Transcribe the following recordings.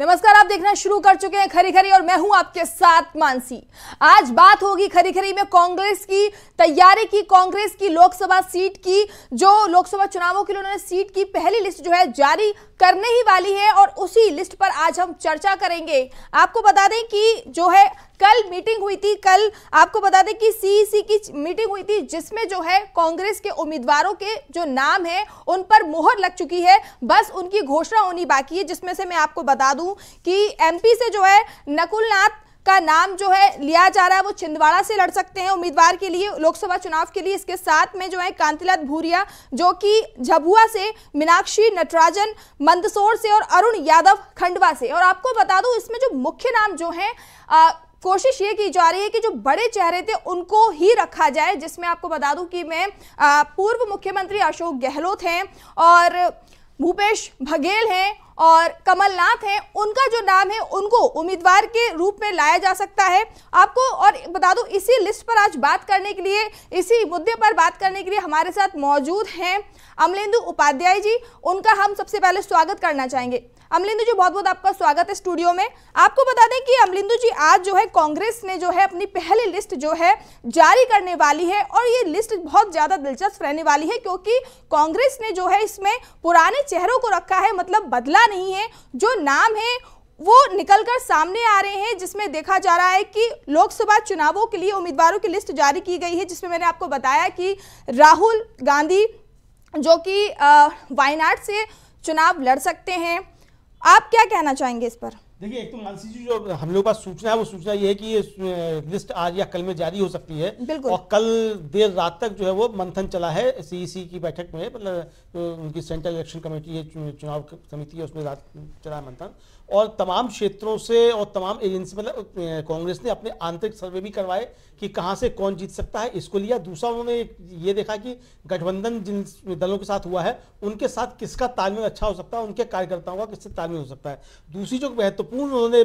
नमस्कार आप देखना शुरू कर चुके हैं खरी खरी और मैं हूं आपके साथ मानसी आज बात होगी खरी खरी में कांग्रेस की तैयारी की कांग्रेस की लोकसभा सीट की जो लोकसभा चुनावों के लिए उन्होंने सीट की पहली लिस्ट जो है जारी करने ही वाली है और उसी लिस्ट पर आज हम चर्चा करेंगे आपको बता दें कि जो है कल मीटिंग हुई थी कल आपको बता दें कि सीईसी e की मीटिंग हुई थी जिसमें जो है कांग्रेस के उम्मीदवारों के जो नाम है उन पर मोहर लग चुकी है बस उनकी घोषणा होनी बाकी है जिसमें से मैं आपको बता दूं कि एमपी से जो है नकुलनाथ का नाम जो है लिया जा रहा है वो छिंदवाड़ा से लड़ सकते हैं उम्मीदवार के लिए लोकसभा चुनाव के लिए इसके साथ में जो है कांतिलाल भूरिया जो कि झबुआ से मीनाक्षी नटराजन मंदसौर से और अरुण यादव खंडवा से और आपको बता दूं इसमें जो मुख्य नाम जो है कोशिश ये की जा रही है कि जो बड़े चेहरे थे उनको ही रखा जाए जिसमें आपको बता दूं कि मैं पूर्व मुख्यमंत्री अशोक गहलोत हैं और भूपेश बघेल हैं और कमलनाथ हैं उनका जो नाम है उनको उम्मीदवार के रूप में लाया जा सकता है आपको और बता दूं इसी लिस्ट पर आज बात करने के लिए इसी मुद्दे पर बात करने के लिए हमारे साथ मौजूद हैं अमलेंदु उपाध्याय जी उनका हम सबसे पहले स्वागत करना चाहेंगे अमलिंदु जी बहुत बहुत आपका स्वागत है स्टूडियो में आपको बता दें कि अमलिंदु जी आज जो है कांग्रेस ने जो है अपनी पहली लिस्ट जो है जारी करने वाली है और ये लिस्ट बहुत ज़्यादा दिलचस्प रहने वाली है क्योंकि कांग्रेस ने जो है इसमें पुराने चेहरों को रखा है मतलब बदला पता नहीं है जो नाम है वो निकलकर सामने आ रहे हैं जिसमें देखा जा रहा है कि लोकसभा चुनावों के लिए उम्मीदवारों की लिस्ट जारी की गई है जिसमें मैंने आपको बताया कि राहुल गांधी जो कि वायनाड से चुनाव लड़ सकते हैं आप क्या कहना चाहेंगे इस पर देखिए एक तो मानसी जी जो हम लोग पास सूचना है वो सूचना ये है कि ये लिस्ट आज या कल में जारी हो सकती है और कल देर रात तक जो है वो मंथन चला है सीईसी की बैठक में मतलब उनकी सेंट्रल इलेक्शन कमेटी है चुनाव समिति है उसमें रात चला है मंथन और तमाम क्षेत्रों से और तमाम एजेंसी मतलब कांग्रेस ने अपने आंतरिक सर्वे भी करवाए कि कहां से कौन जीत सकता है इसको लिया दूसरा उन्होंने ये देखा कि गठबंधन जिन दलों के साथ हुआ है उनके साथ किसका तालमेल अच्छा हो सकता है उनके कार्यकर्ताओं का किससे तालमेल हो सकता है दूसरी जो महत्वपूर्ण उन्होंने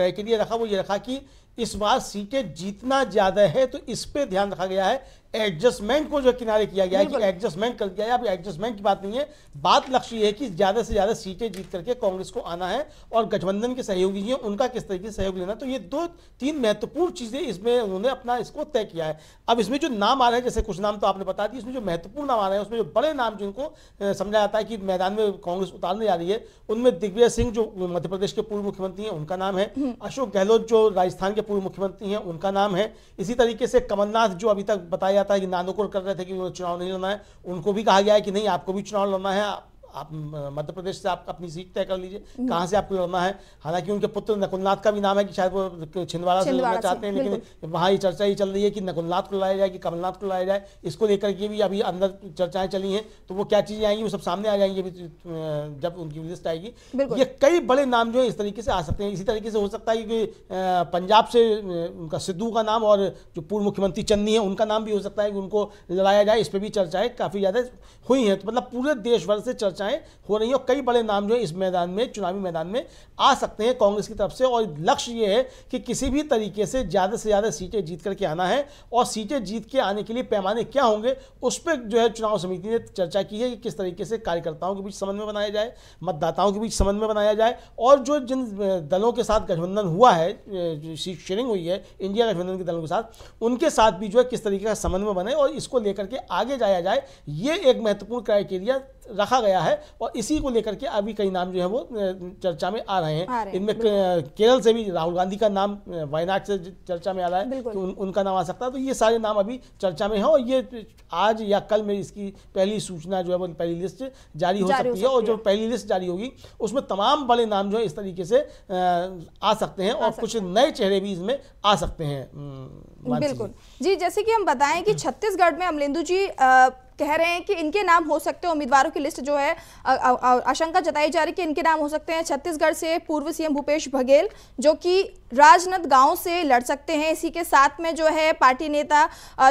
क्राइटेरिया रखा वो ये रखा कि इस बार सीटें जीतना ज़्यादा है तो इस पर ध्यान रखा गया है एडजस्टमेंट को जो किनारे किया गया है कि एडजस्टमेंट कर दिया अभी एडजस्टमेंट की बात नहीं है बात लक्ष्य है कि ज़्यादा से ज़्यादा सीटें जीत करके कांग्रेस को आना है और गठबंधन के सहयोगी जी उनका किस तरीके से सहयोग लेना तो ये दो तीन महत्वपूर्ण चीज़ें इसमें उन्होंने अपना इसको तय किया है अब इसमें जो नाम आ रहे हैं जैसे कुछ नाम तो आपने बता दिए इसमें जो महत्वपूर्ण नाम आ रहे हैं उसमें जो बड़े नाम जिनको समझा जाता है कि मैदान में कांग्रेस उतारने जा रही है उनमें दिग्विजय सिंह जो मध्य प्रदेश के पूर्व मुख्यमंत्री हैं उनका नाम है हम्म। अशोक गहलोत जो राजस्थान के पूर्व मुख्यमंत्री हैं उनका नाम है इसी तरीके से कमलनाथ जो अभी तक बताया जाता है कि नानुकुल कर रहे थे कि उन्हें चुनाव नहीं लड़ना है उनको भी कहा गया है कि नहीं आपको भी चुनाव लड़ना है आप मध्य प्रदेश से आप अपनी सीट तय कर लीजिए कहाँ से आपको लड़ना है हालांकि उनके पुत्र नकुलनाथ का भी नाम है कि शायद वो छिंदवाड़ा से लड़ना चाहते हैं लेकिन वहाँ ये चर्चा ये चल रही है कि नकुलनाथ को लाया जाए कि कमलनाथ को लाया जाए इसको लेकर के भी अभी अंदर चर्चाएं चली हैं तो वो क्या चीज़ें आएंगी वो सब सामने आ जाएंगी अभी जब उनकी लिस्ट आएगी ये कई बड़े नाम जो है इस तरीके से आ सकते हैं इसी तरीके से हो सकता है कि पंजाब से उनका सिद्धू का नाम और जो पूर्व मुख्यमंत्री चन्नी है उनका नाम भी हो सकता है कि उनको लड़ाया जाए इस पर भी चर्चाएं काफ़ी ज़्यादा हुई हैं तो मतलब पूरे देश भर से चर्चा चर्चाएं हो रही हैं कई बड़े नाम जो है इस मैदान में चुनावी मैदान में आ सकते हैं कांग्रेस की तरफ से और लक्ष्य ये है कि किसी भी तरीके से ज़्यादा से ज़्यादा सीटें जीत करके आना है और सीटें जीत के आने के लिए पैमाने क्या होंगे उस पर जो है चुनाव समिति ने चर्चा की है कि किस तरीके से कार्यकर्ताओं के बीच समन्वय बनाया जाए मतदाताओं के बीच समन्वय बनाया जाए और जो जिन दलों के साथ गठबंधन हुआ है सीट शेयरिंग हुई है इंडिया गठबंधन के दलों के साथ उनके साथ भी जो है किस तरीके का समन्वय बने और इसको लेकर के आगे जाया जाए ये एक महत्वपूर्ण क्राइटेरिया रखा गया है है और इसी को लेकर के अभी कई नाम जो है वो चर्चा में आ रहे हैं इनमें केरल से भी राहुल गांधी का नाम वायनाड से चर्चा में आ रहा है तो उन, उनका नाम आ सकता है तो ये सारे नाम अभी चर्चा में है और ये आज या कल में इसकी पहली सूचना जो है वो पहली लिस्ट जारी हो सकती है और जो पहली लिस्ट जारी होगी उसमें तमाम बड़े नाम जो है इस तरीके से आ सकते हैं और कुछ नए चेहरे भी इसमें आ सकते हैं बिल्कुल जी जैसे कि हम बताएं कि हम्म। छत्तीसगढ़ में अमलेंदु जी कह रहे हैं कि इनके नाम हो सकते हैं उम्मीदवारों की लिस्ट जो है आशंका जताई जा रही है कि इनके नाम हो सकते हैं छत्तीसगढ़ से पूर्व सीएम भूपेश बघेल जो कि राजनंद गांव से लड़ सकते हैं इसी के साथ में जो है पार्टी नेता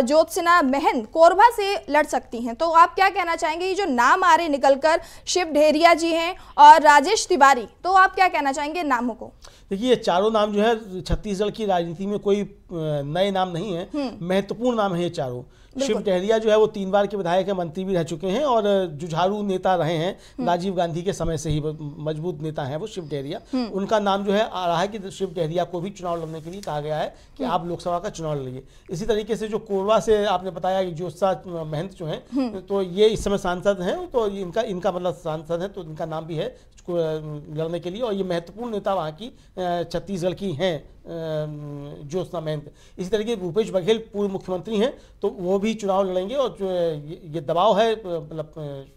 ज्योत सिन्हा महन कोरबा से लड़ सकती हैं तो आप क्या कहना चाहेंगे ये जो नाम आ रहे निकलकर शिव ढेरिया जी हैं और राजेश तिवारी तो आप क्या कहना चाहेंगे नामों को देखिए ये चारों नाम जो है छत्तीसगढ़ की राजनीति में कोई नए नाम नहीं है हम्म। महत्वपूर्ण नाम है ये चारों शिव डहरिया जो है वो तीन बार के विधायक है मंत्री भी रह चुके हैं और जुझारू नेता रहे हैं हम्म। राजीव गांधी के समय से ही मजबूत नेता हैं वो शिव डहरिया हम्म। उनका नाम जो है आ रहा है कि शिव डहरिया को भी चुनाव लड़ने के लिए कहा गया है कि हम्म। आप लोकसभा का चुनाव लड़िए इसी तरीके से जो कोरबा से आपने बताया कि ज्योत्सा महंत जो है तो ये इस समय सांसद हैं तो इनका इनका मतलब सांसद है तो इनका नाम भी है लड़ने के लिए और ये महत्वपूर्ण नेता वहाँ की छत्तीसगढ़ की हैं ज्योत्ना महंत इसी तरीके भूपेश बघेल पूर्व मुख्यमंत्री हैं तो वो भी चुनाव लड़ेंगे और जो ये दबाव है मतलब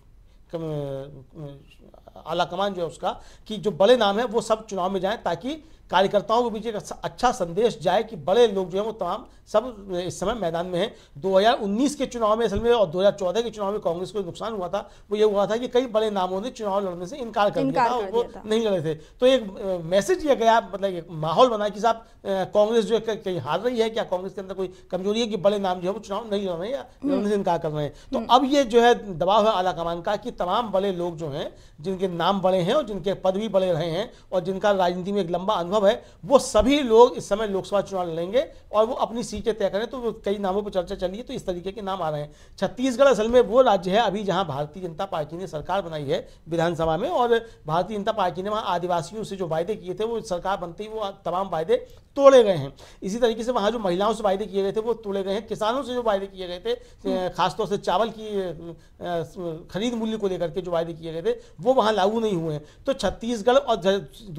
आला कमान जो है उसका कि जो बड़े नाम है वो सब चुनाव में जाएं ताकि कार्यकर्ताओं के बीच एक अच्छा संदेश जाए कि बड़े लोग जो हैं वो तमाम सब इस समय मैदान में हैं 2019 के चुनाव में असल में और 2014 के चुनाव में कांग्रेस को नुकसान हुआ था वो ये हुआ था कि कई बड़े नामों ने चुनाव लड़ने से इनकार कर दिया था वो नहीं लड़े थे तो एक मैसेज दिया गया मतलब एक माहौल बना कि साहब कांग्रेस जो है कहीं हार रही है क्या कांग्रेस के अंदर कोई कमजोरी है कि बड़े नाम जो है वो चुनाव नहीं लड़ रहे हैं या हम्म। लड़ने से इनकार कर रहे हैं तो हम्म। अब ये जो है दबाव है आला कमान का कि तमाम बड़े लोग जो हैं जिनके नाम बड़े हैं और जिनके पद भी बड़े रहे हैं और जिनका राजनीति में एक लंबा अनुभव संभव है वो सभी लोग इस समय लोकसभा चुनाव लड़ेंगे और वो अपनी सीटें तय करें तो कई नामों पर चर्चा चली है तो इस तरीके के नाम आ रहे हैं छत्तीसगढ़ असल में वो राज्य है अभी जहां भारतीय जनता पार्टी ने सरकार बनाई है विधानसभा में और भारतीय जनता पार्टी ने वहां आदिवासियों से जो वायदे किए थे वो सरकार बनते ही वो तमाम वायदे तोड़े गए हैं इसी तरीके से वहां जो महिलाओं से वायदे किए गए थे वो तोड़े गए हैं किसानों से जो वायदे किए गए थे हम्म। खासतौर से चावल की खरीद मूल्य को लेकर के जो वायदे किए गए थे वो वहां लागू नहीं हुए हैं तो छत्तीसगढ़ और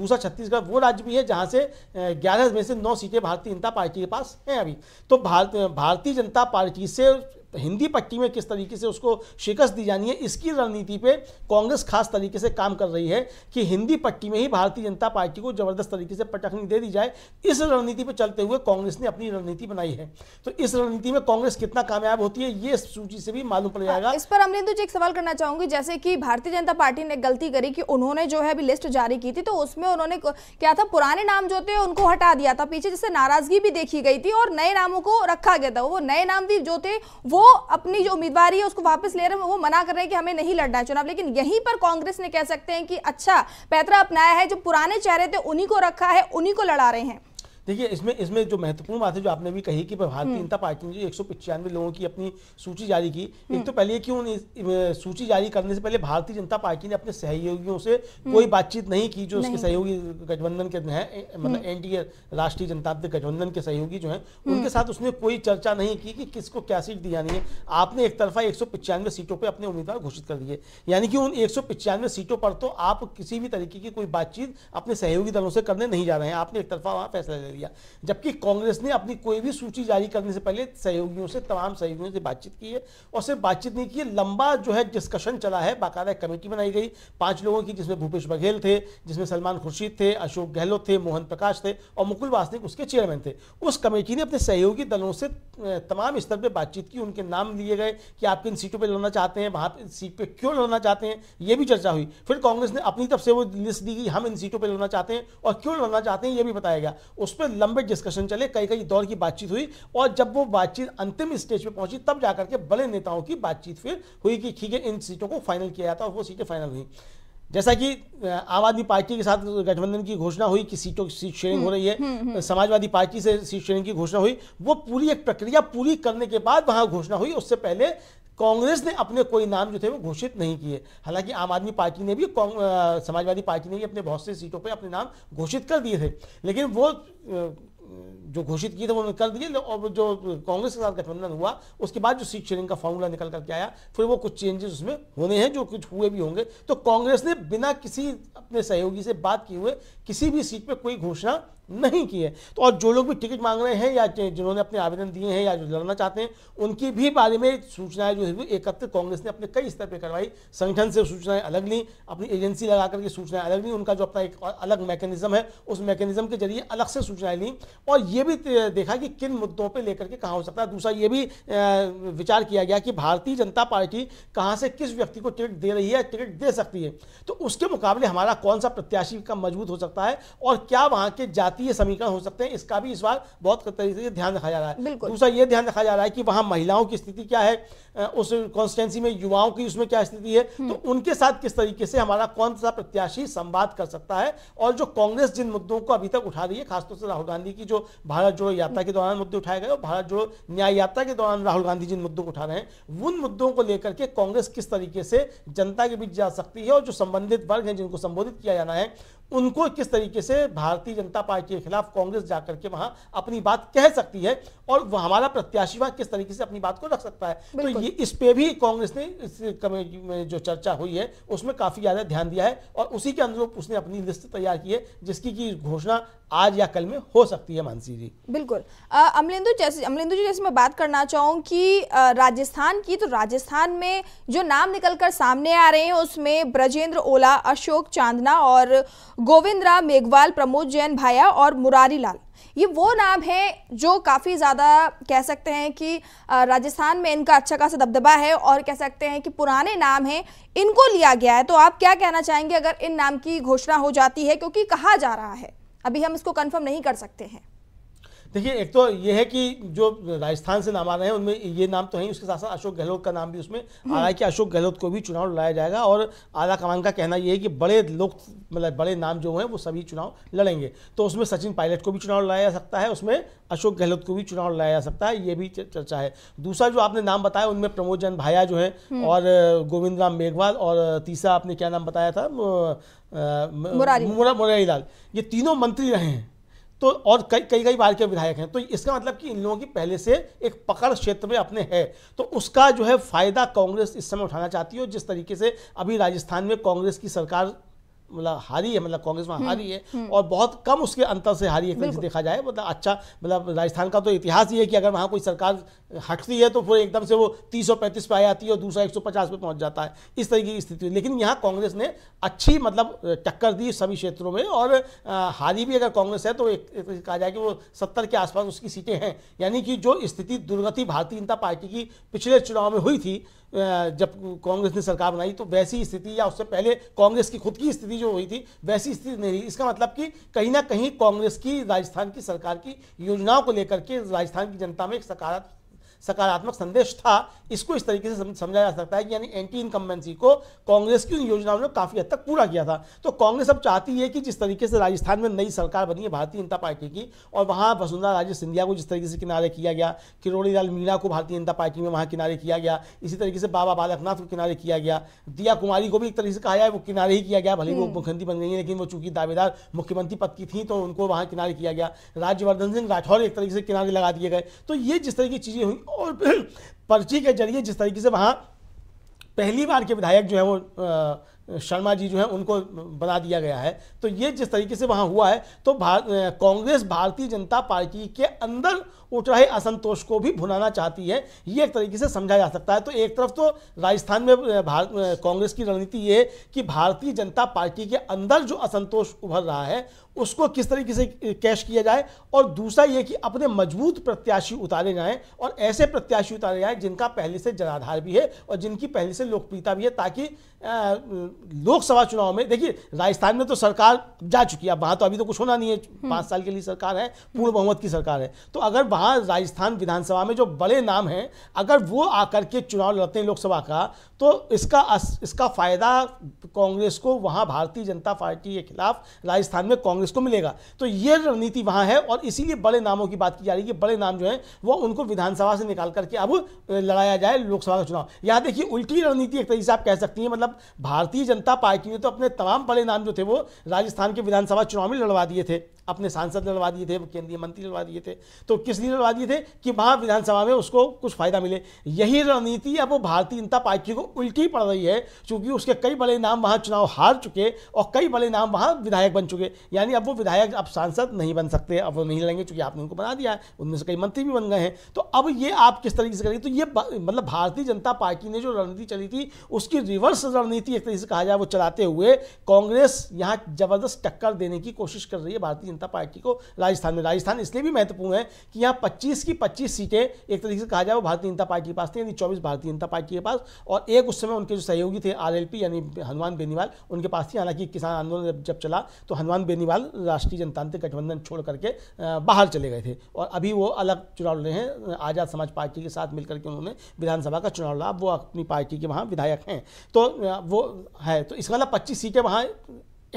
दूसरा छत्तीसगढ़ वो राज्य भी है जहां से ग्यारह में से नौ सीटें भारतीय जनता पार्टी के पास हैं अभी तो भारत भारतीय जनता पार्टी से तो हिंदी पट्टी में किस तरीके से उसको शिकस्त दी जानी है इसकी रणनीति पे कांग्रेस खास तरीके से काम कर रही है कि हिंदी पट्टी में ही भारतीय जनता पार्टी को जबरदस्त तरीके से पटखनी दे दी जाए इस रणनीति पर चलते हुए कांग्रेस ने अपनी रणनीति बनाई है तो इस रणनीति में कांग्रेस कितना कामयाब होती है ये सूची से भी मालूम पड़ जाएगा इस पर अमरिंदु जी एक सवाल करना चाहूंगी जैसे कि भारतीय जनता पार्टी ने गलती करी कि उन्होंने जो है अभी लिस्ट जारी की थी तो उसमें उन्होंने क्या था पुराने नाम जो थे उनको हटा दिया था पीछे जैसे नाराजगी भी देखी गई थी और नए नामों को रखा गया था वो नए नाम भी जो थे वो वो अपनी जो उम्मीदवार है उसको वापस ले रहे हैं वो मना कर रहे हैं कि हमें नहीं लड़ना है चुनाव लेकिन यहीं पर कांग्रेस ने कह सकते हैं कि अच्छा पैतरा अपनाया है जो पुराने चेहरे थे उन्हीं को रखा है उन्हीं को लड़ा रहे हैं देखिए इसमें इसमें जो महत्वपूर्ण बात है जो आपने भी कही कि भारतीय हम्म। जनता पार्टी ने जो एक लोगों की अपनी सूची जारी की एक हम्म। तो पहले क्यों सूची जारी करने से पहले भारतीय जनता पार्टी ने अपने सहयोगियों से हम्म। कोई बातचीत नहीं की जो उसके सहयोगी गठबंधन के हैं मतलब एनडीए राष्ट्रीय जनता गठबंधन के सहयोगी जो है उनके साथ उसने कोई चर्चा नहीं की कि किसको क्या सीट दी जानी है आपने एक तरफा एक सीटों पर अपने उम्मीदवार घोषित कर दिए यानी कि उन एक सीटों पर तो आप किसी भी तरीके की कोई बातचीत अपने सहयोगी दलों से करने नहीं जा रहे हैं आपने एक तरफा वहाँ फैसला दिया जबकि कांग्रेस ने अपनी कोई भी सूची जारी करने से पहले सहयोगियों से तमाम सहयोगियों से बातचीत की है और सिर्फ बातचीत नहीं की लंबा जो है डिस्कशन चला है बाकायदा कमेटी बनाई गई पांच लोगों की जिसमें भूपेश बघेल थे जिसमें सलमान खुर्शीद थे अशोक गहलोत थे मोहन प्रकाश थे और मुकुल वासनिक उसके चेयरमैन थे उस कमेटी ने अपने सहयोगी दलों से तमाम स्तर पर बातचीत की उनके नाम लिए गए कि आप किन सीटों पर लड़ना चाहते हैं वहाँ पर सीट पर क्यों लड़ना चाहते हैं ये भी चर्चा हुई फिर कांग्रेस ने अपनी तरफ से वो लिस्ट दी कि हम इन सीटों पर लड़ना चाहते हैं और क्यों लड़ना चाहते हैं ये भी बताया गया उस पर पर लंबे डिस्कशन चले कई कई दौर की बातचीत हुई और जब वो बातचीत अंतिम स्टेज पे पहुंची तब जाकर के बड़े नेताओं की बातचीत फिर हुई कि ठीक है इन सीटों को फाइनल किया जाता और वो सीटें फाइनल हुई जैसा कि आम आदमी पार्टी के साथ गठबंधन की घोषणा हुई कि सीटों की सीट शेयरिंग हो रही है हम्म, हम्म, हम्म। समाजवादी पार्टी से सीट शेयरिंग की घोषणा हुई वो पूरी एक प्रक्रिया पूरी करने के बाद वहां घोषणा हुई उससे पहले कांग्रेस ने अपने कोई नाम जो थे वो घोषित नहीं किए हालांकि आम आदमी पार्टी ने भी समाजवादी पार्टी ने भी अपने बहुत से सीटों पर अपने नाम घोषित कर दिए थे लेकिन वो जो घोषित किए थे वो कर दिए और जो कांग्रेस के साथ गठबंधन हुआ उसके बाद जो सीट शेयरिंग का फॉर्मूला निकल करके आया फिर वो कुछ चेंजेस उसमें होने हैं जो कुछ हुए भी होंगे तो कांग्रेस ने बिना किसी अपने सहयोगी से बात किए हुए किसी भी सीट पर कोई घोषणा नहीं की है तो और जो लोग भी टिकट मांग रहे हैं या जिन्होंने अपने आवेदन दिए हैं या जो लड़ना चाहते हैं उनकी भी बारे में सूचनाएं जो है एकत्र कांग्रेस ने अपने कई स्तर पर करवाई संगठन से सूचनाएं अलग ली अपनी एजेंसी लगा करके सूचनाएं अलग ली उनका जो अपना एक अलग मैकेनिज्म है उस मैकेनिज्म के जरिए अलग से सूचनाएं ली और ये भी देखा कि किन मुद्दों पर लेकर के कहाँ हो सकता है दूसरा ये भी विचार किया गया कि भारतीय जनता पार्टी कहाँ से किस व्यक्ति को टिकट दे रही है टिकट दे सकती है तो उसके मुकाबले हमारा कौन सा प्रत्याशी का मजबूत हो सकता है और क्या वहाँ के जाति जातीय समीकरण हो सकते हैं इसका भी इस बार बहुत तरीके से ध्यान रखा जा रहा है दूसरा ये ध्यान रखा जा रहा है कि वहाँ महिलाओं की स्थिति क्या है उस कॉन्स्टिटेंसी में युवाओं की उसमें क्या स्थिति है तो हम्म। उनके साथ किस तरीके से हमारा कौन सा प्रत्याशी संवाद कर सकता है और जो कांग्रेस जिन मुद्दों को अभी तक उठा रही है खासतौर से राहुल गांधी की जो भारत जोड़ो यात्रा के दौरान मुद्दे उठाए गए और भारत जोड़ो न्याय यात्रा के दौरान राहुल गांधी जिन मुद्दों को उठा रहे हैं उन मुद्दों को लेकर के कांग्रेस किस तरीके से जनता के बीच जा सकती है और जो संबंधित वर्ग हैं जिनको संबोधित किया जाना है उनको किस तरीके से भारतीय जनता पार्टी के खिलाफ कांग्रेस जाकर के वहां अपनी बात कह सकती है और हमारा प्रत्याशी वहां किस तरीके से अपनी बात को रख सकता है तो ये इस पे भी कांग्रेस ने इस में जो चर्चा हुई है उसमें काफी ज्यादा ध्यान दिया है और उसी के अनुरूप उसने अपनी लिस्ट तैयार की है जिसकी की घोषणा आज या कल में हो सकती है मानसी जी बिल्कुल अमलिंदु जैसे अमलिंदु जी जैसे मैं बात करना चाहूँ कि राजस्थान की तो राजस्थान में जो नाम निकलकर सामने आ रहे हैं उसमें ब्रजेंद्र ओला अशोक चांदना और गोविंद राम मेघवाल प्रमोद जैन भाया और मुरारी लाल ये वो नाम है जो काफ़ी ज़्यादा कह सकते हैं कि राजस्थान में इनका अच्छा खासा दबदबा है और कह सकते हैं कि पुराने नाम हैं इनको लिया गया है तो आप क्या कहना चाहेंगे अगर इन नाम की घोषणा हो जाती है क्योंकि कहा जा रहा है अभी हम इसको कंफर्म नहीं कर सकते हैं देखिए एक तो ये है कि जो राजस्थान से नाम आ रहे हैं उनमें ये नाम तो है उसके साथ साथ अशोक गहलोत का नाम भी उसमें आ रहा है कि अशोक गहलोत को भी चुनाव लड़ाया जाएगा और आला कमान का कहना ये है कि बड़े लोग मतलब बड़े नाम जो हैं वो सभी चुनाव लड़ेंगे तो उसमें सचिन पायलट को भी चुनाव लड़ाया जा सकता है उसमें अशोक गहलोत को भी चुनाव लड़ाया जा सकता है ये भी चर्चा है दूसरा जो आपने नाम बताया उनमें प्रमोद जैन भाया जो है हम्म। और गोविंद राम मेघवाल और तीसरा आपने क्या नाम बताया था मुरारी लाल ये तीनों मंत्री रहे हैं तो और कई कई कई बार के विधायक हैं तो इसका मतलब कि इन लोगों की पहले से एक पकड़ क्षेत्र में अपने है तो उसका जो है फायदा कांग्रेस इस समय उठाना चाहती है जिस तरीके से अभी राजस्थान में कांग्रेस की सरकार मतलब हारी है मतलब कांग्रेस वहाँ हम्म, हारी है हम्म। और बहुत कम उसके अंतर से हारी है देखा जाए मतलब अच्छा मतलब राजस्थान का तो इतिहास ही है कि अगर वहाँ कोई सरकार हटती है तो फिर एकदम से वो तीस सौ पैंतीस पे आ जाती है और दूसरा एक सौ पचास पे पहुँच जाता है इस तरीके की स्थिति लेकिन यहाँ कांग्रेस ने अच्छी मतलब टक्कर दी सभी क्षेत्रों में और हारी भी अगर कांग्रेस है तो एक कहा जाए कि वो सत्तर के आसपास उसकी सीटें हैं यानी कि जो स्थिति दुर्गति भारतीय जनता पार्टी की पिछले चुनाव में हुई थी जब कांग्रेस ने सरकार बनाई तो वैसी स्थिति या उससे पहले कांग्रेस की खुद की स्थिति जो हुई थी वैसी स्थिति नहीं रही इसका मतलब कि कहीं ना कहीं कांग्रेस की राजस्थान की सरकार की योजनाओं को लेकर के राजस्थान की जनता में एक सकारात्मक सकारात्मक संदेश था इसको इस तरीके से समझा जा सकता है कि यानी एंटी इनकम्बेंसी को कांग्रेस की उन योजनाओं ने काफ़ी हद तक पूरा किया था तो कांग्रेस अब चाहती है कि जिस तरीके से राजस्थान में नई सरकार बनी है भारतीय जनता पार्टी की और वहाँ वसुंधरा राजे सिंधिया को जिस तरीके से किनारे किया गया किरोड़ीलाल मीणा को भारतीय जनता पार्टी में वहाँ किनारे किया गया इसी तरीके से बाबा बालकनाथ को किनारे किया गया दिया कुमारी को भी एक तरीके से कहा जाए वो किनारे ही किया गया भले वो हम्म। मुख्यमंत्री बन गई लेकिन वो चूंकि दावेदार मुख्यमंत्री पद की थी तो उनको वहाँ किनारे किया गया राज्यवर्धन सिंह राठौर एक तरीके से किनारे लगा दिए गए तो ये जिस तरीके की चीज़ें हुई और पर्ची के जरिए जिस तरीके से वहाँ पहली बार के विधायक जो है वो शर्मा जी जो है उनको बना दिया गया है तो ये जिस तरीके से वहाँ हुआ है तो भार, कांग्रेस भारतीय जनता पार्टी के अंदर उठ रहे असंतोष को भी भुनाना चाहती है ये एक तरीके से समझा जा सकता है तो एक तरफ तो राजस्थान में कांग्रेस की रणनीति ये है कि भारतीय जनता पार्टी के अंदर जो असंतोष उभर रहा है उसको किस तरीके से कैश किया जाए और दूसरा ये कि अपने मजबूत प्रत्याशी उतारे जाएं और ऐसे प्रत्याशी उतारे जाएं जिनका पहले से जनाधार भी है और जिनकी पहले से लोकप्रियता भी है ताकि लोकसभा चुनाव में देखिए राजस्थान में तो सरकार जा चुकी है वहाँ तो अभी तो कुछ होना नहीं है पाँच साल के लिए सरकार है पूर्ण बहुमत की सरकार है तो अगर यहाँ राजस्थान विधानसभा में जो बड़े नाम हैं अगर वो आकर के चुनाव लड़ते हैं लोकसभा का तो इसका इसका फ़ायदा कांग्रेस को वहाँ भारतीय जनता पार्टी के खिलाफ राजस्थान में कांग्रेस को मिलेगा तो ये रणनीति वहाँ है और इसीलिए बड़े नामों की बात की जा रही है बड़े नाम जो हैं वो उनको विधानसभा से निकाल करके अब लड़ाया जाए लोकसभा का चुनाव यहाँ देखिए उल्टी रणनीति एक तरीके से आप कह सकती हैं मतलब भारतीय जनता पार्टी ने तो अपने तमाम बड़े नाम जो थे वो राजस्थान के विधानसभा चुनाव में लड़वा दिए थे अपने सांसद लड़वा दिए थे केंद्रीय मंत्री लड़वा दिए थे तो किस लिए राजी थे कि वहाँ विधानसभा में उसको कुछ फ़ायदा मिले यही रणनीति अब भारतीय जनता पार्टी को उल्टी पड़ रही है क्योंकि उसके कई बड़े नाम वहाँ चुनाव हार चुके और कई बड़े नाम वहाँ विधायक बन चुके यानी अब वो विधायक अब सांसद नहीं बन सकते अब वो नहीं लेंगे चूंकि आपने उनको बना दिया है उनमें से कई मंत्री भी बन गए हैं तो अब ये आप किस तरीके से करेंगे तो ये मतलब भारतीय जनता पार्टी ने जो रणनीति चली थी उसकी रिवर्स रणनीति एक तरीके से कहा जाए वो चलाते हुए कांग्रेस यहाँ जबरदस्त टक्कर देने की कोशिश कर रही है भारतीय जनता पार्टी को राजस्थान में राजस्थान इसलिए भी महत्वपूर्ण है कि यहाँ 25 की 25 सीटें एक तरीके से कहा जाए वो भारतीय जनता पार्टी के पास थी यानी 24 भारतीय जनता पार्टी के पास और एक उस समय उनके जो सहयोगी थे आरएलपी यानी हनुमान बेनीवाल उनके पास थी हालांकि किसान आंदोलन जब चला तो हनुमान बेनीवाल राष्ट्रीय जनतांत्रिक गठबंधन छोड़ करके बाहर चले गए थे और अभी वो अलग चुनाव लड़े हैं आज़ाद समाज पार्टी के साथ मिलकर के उन्होंने विधानसभा का चुनाव लड़ा वो अपनी पार्टी के वहाँ विधायक हैं तो वो है तो इसका मतलब पच्चीस सीटें वहाँ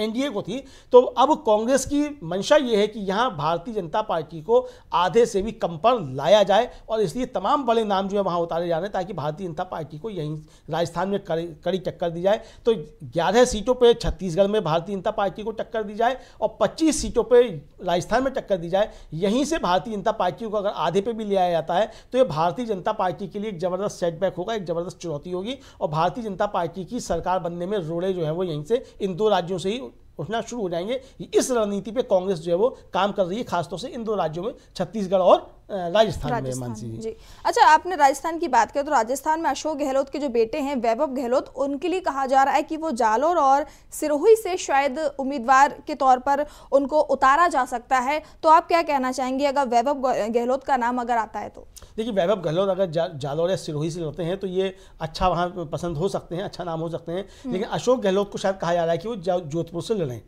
एनडीए को थी तो अब कांग्रेस की मंशा ये है कि यहाँ भारतीय जनता पार्टी को आधे से भी कम पर लाया जाए और इसलिए तमाम बड़े नाम जो है वहां उतारे जा रहे हैं ताकि भारतीय जनता पार्टी को यहीं राजस्थान में कड़ी कड़ी टक्कर दी जाए तो ग्यारह सीटों पर छत्तीसगढ़ में भारतीय जनता पार्टी को टक्कर दी जाए और पच्चीस सीटों पर राजस्थान में टक्कर दी जाए यहीं से भारतीय जनता पार्टी को अगर आधे पर भी लिया जाता है तो ये भारतीय जनता पार्टी के लिए एक ज़बरदस्त सेटबैक होगा एक ज़बरदस्त चुनौती होगी और भारतीय जनता पार्टी की सरकार बनने में रोड़े जो है वो यहीं से इन दो राज्यों से ही उठना शुरू हो जाएंगे इस रणनीति पे कांग्रेस जो है वो काम कर रही है खासतौर से इन दो राज्यों में छत्तीसगढ़ और राजस्थान में मानसी जी।, अच्छा आपने राजस्थान की बात करें तो राजस्थान में अशोक गहलोत के जो बेटे हैं वैभव गहलोत उनके लिए कहा जा रहा है कि वो जालोर और सिरोही से शायद उम्मीदवार के तौर पर उनको उतारा जा सकता है तो आप क्या कहना चाहेंगे अगर वैभव गहलोत का नाम अगर आता है तो देखिए वैभव गहलोत अगर जा, जालोर या सिरोही से होते हैं तो ये अच्छा वहाँ पसंद हो सकते हैं अच्छा नाम हो सकते हैं हम्म। लेकिन अशोक गहलोत को शायद कहा जा रहा है कि वो जोधपुर से लड़ें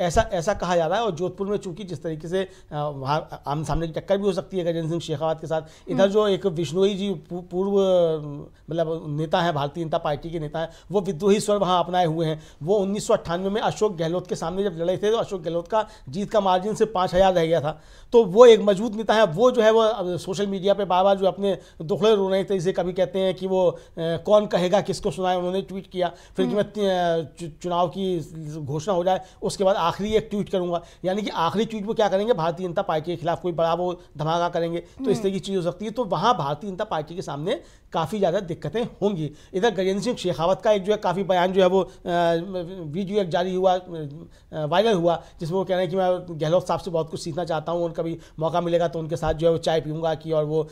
ऐसा ऐसा कहा जा रहा है और जोधपुर में चूंकि जिस तरीके से वहाँ आम सामने की टक्कर भी हो सकती है गजेंद्र सिंह शेखावत के साथ हम्म। इधर जो एक विश्नोई जी पूर्व मतलब नेता है भारतीय जनता पार्टी के नेता हैं वो विद्रोही स्वर वहाँ अपनाए हुए हैं वो उन्नीस में अशोक गहलोत के सामने जब लड़े थे तो अशोक गहलोत का जीत का मार्जिन सिर्फ पाँच रह गया था तो वो एक मजबूत नेता है वो जो है वो सोशल मीडिया पर बार बार जो अपने दुखड़े रो रहे थे इसे कभी कहते हैं कि वो कौन कहेगा किसको सुनाए उन्होंने ट्वीट किया फिर हम्म। कि चुनाव की घोषणा हो जाए उसके बाद आखिरी एक ट्वीट करूंगा यानी कि आखिरी ट्वीट में क्या करेंगे भारतीय जनता पार्टी के खिलाफ कोई बड़ा वो धमाका करेंगे तो इस हम्म। तरह की चीज़ हो सकती है तो वहाँ भारतीय जनता पार्टी के सामने काफ़ी ज़्यादा दिक्कतें होंगी इधर गजेंद्र सिंह शेखावत का एक जो है काफ़ी बयान जो है वो वीडियो एक जारी हुआ वायरल हुआ जिसमें वो कह रहे हैं कि मैं गहलोत साहब से बहुत कुछ सीखना चाहता हूँ उनका भी मौका मिलेगा तो उनके साथ जो है वो चाय पीऊँगा कि और वो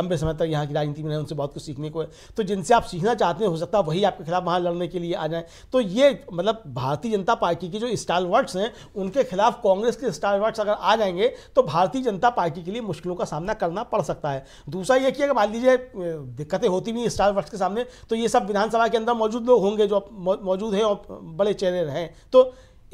लंबे समय तक यहाँ की राजनीति में रहे उनसे बहुत कुछ सीखने को है तो जिनसे आप सीखना चाहते हैं हो सकता है वही आपके खिलाफ वहाँ लड़ने के लिए आ जाए तो ये मतलब भारतीय जनता पार्टी की जो स्टाल वर्ड्स हैं उनके खिलाफ कांग्रेस के स्टार वार्ड्स अगर आ जाएंगे तो भारतीय जनता पार्टी के लिए मुश्किलों का सामना करना पड़ सकता है दूसरा यह कि अगर मान लीजिए दिक्कतें होती भी स्टार वार्ड्स के सामने तो ये सब विधानसभा के अंदर मौजूद लोग होंगे जो मौजूद हैं और बड़े चेहरे हैं तो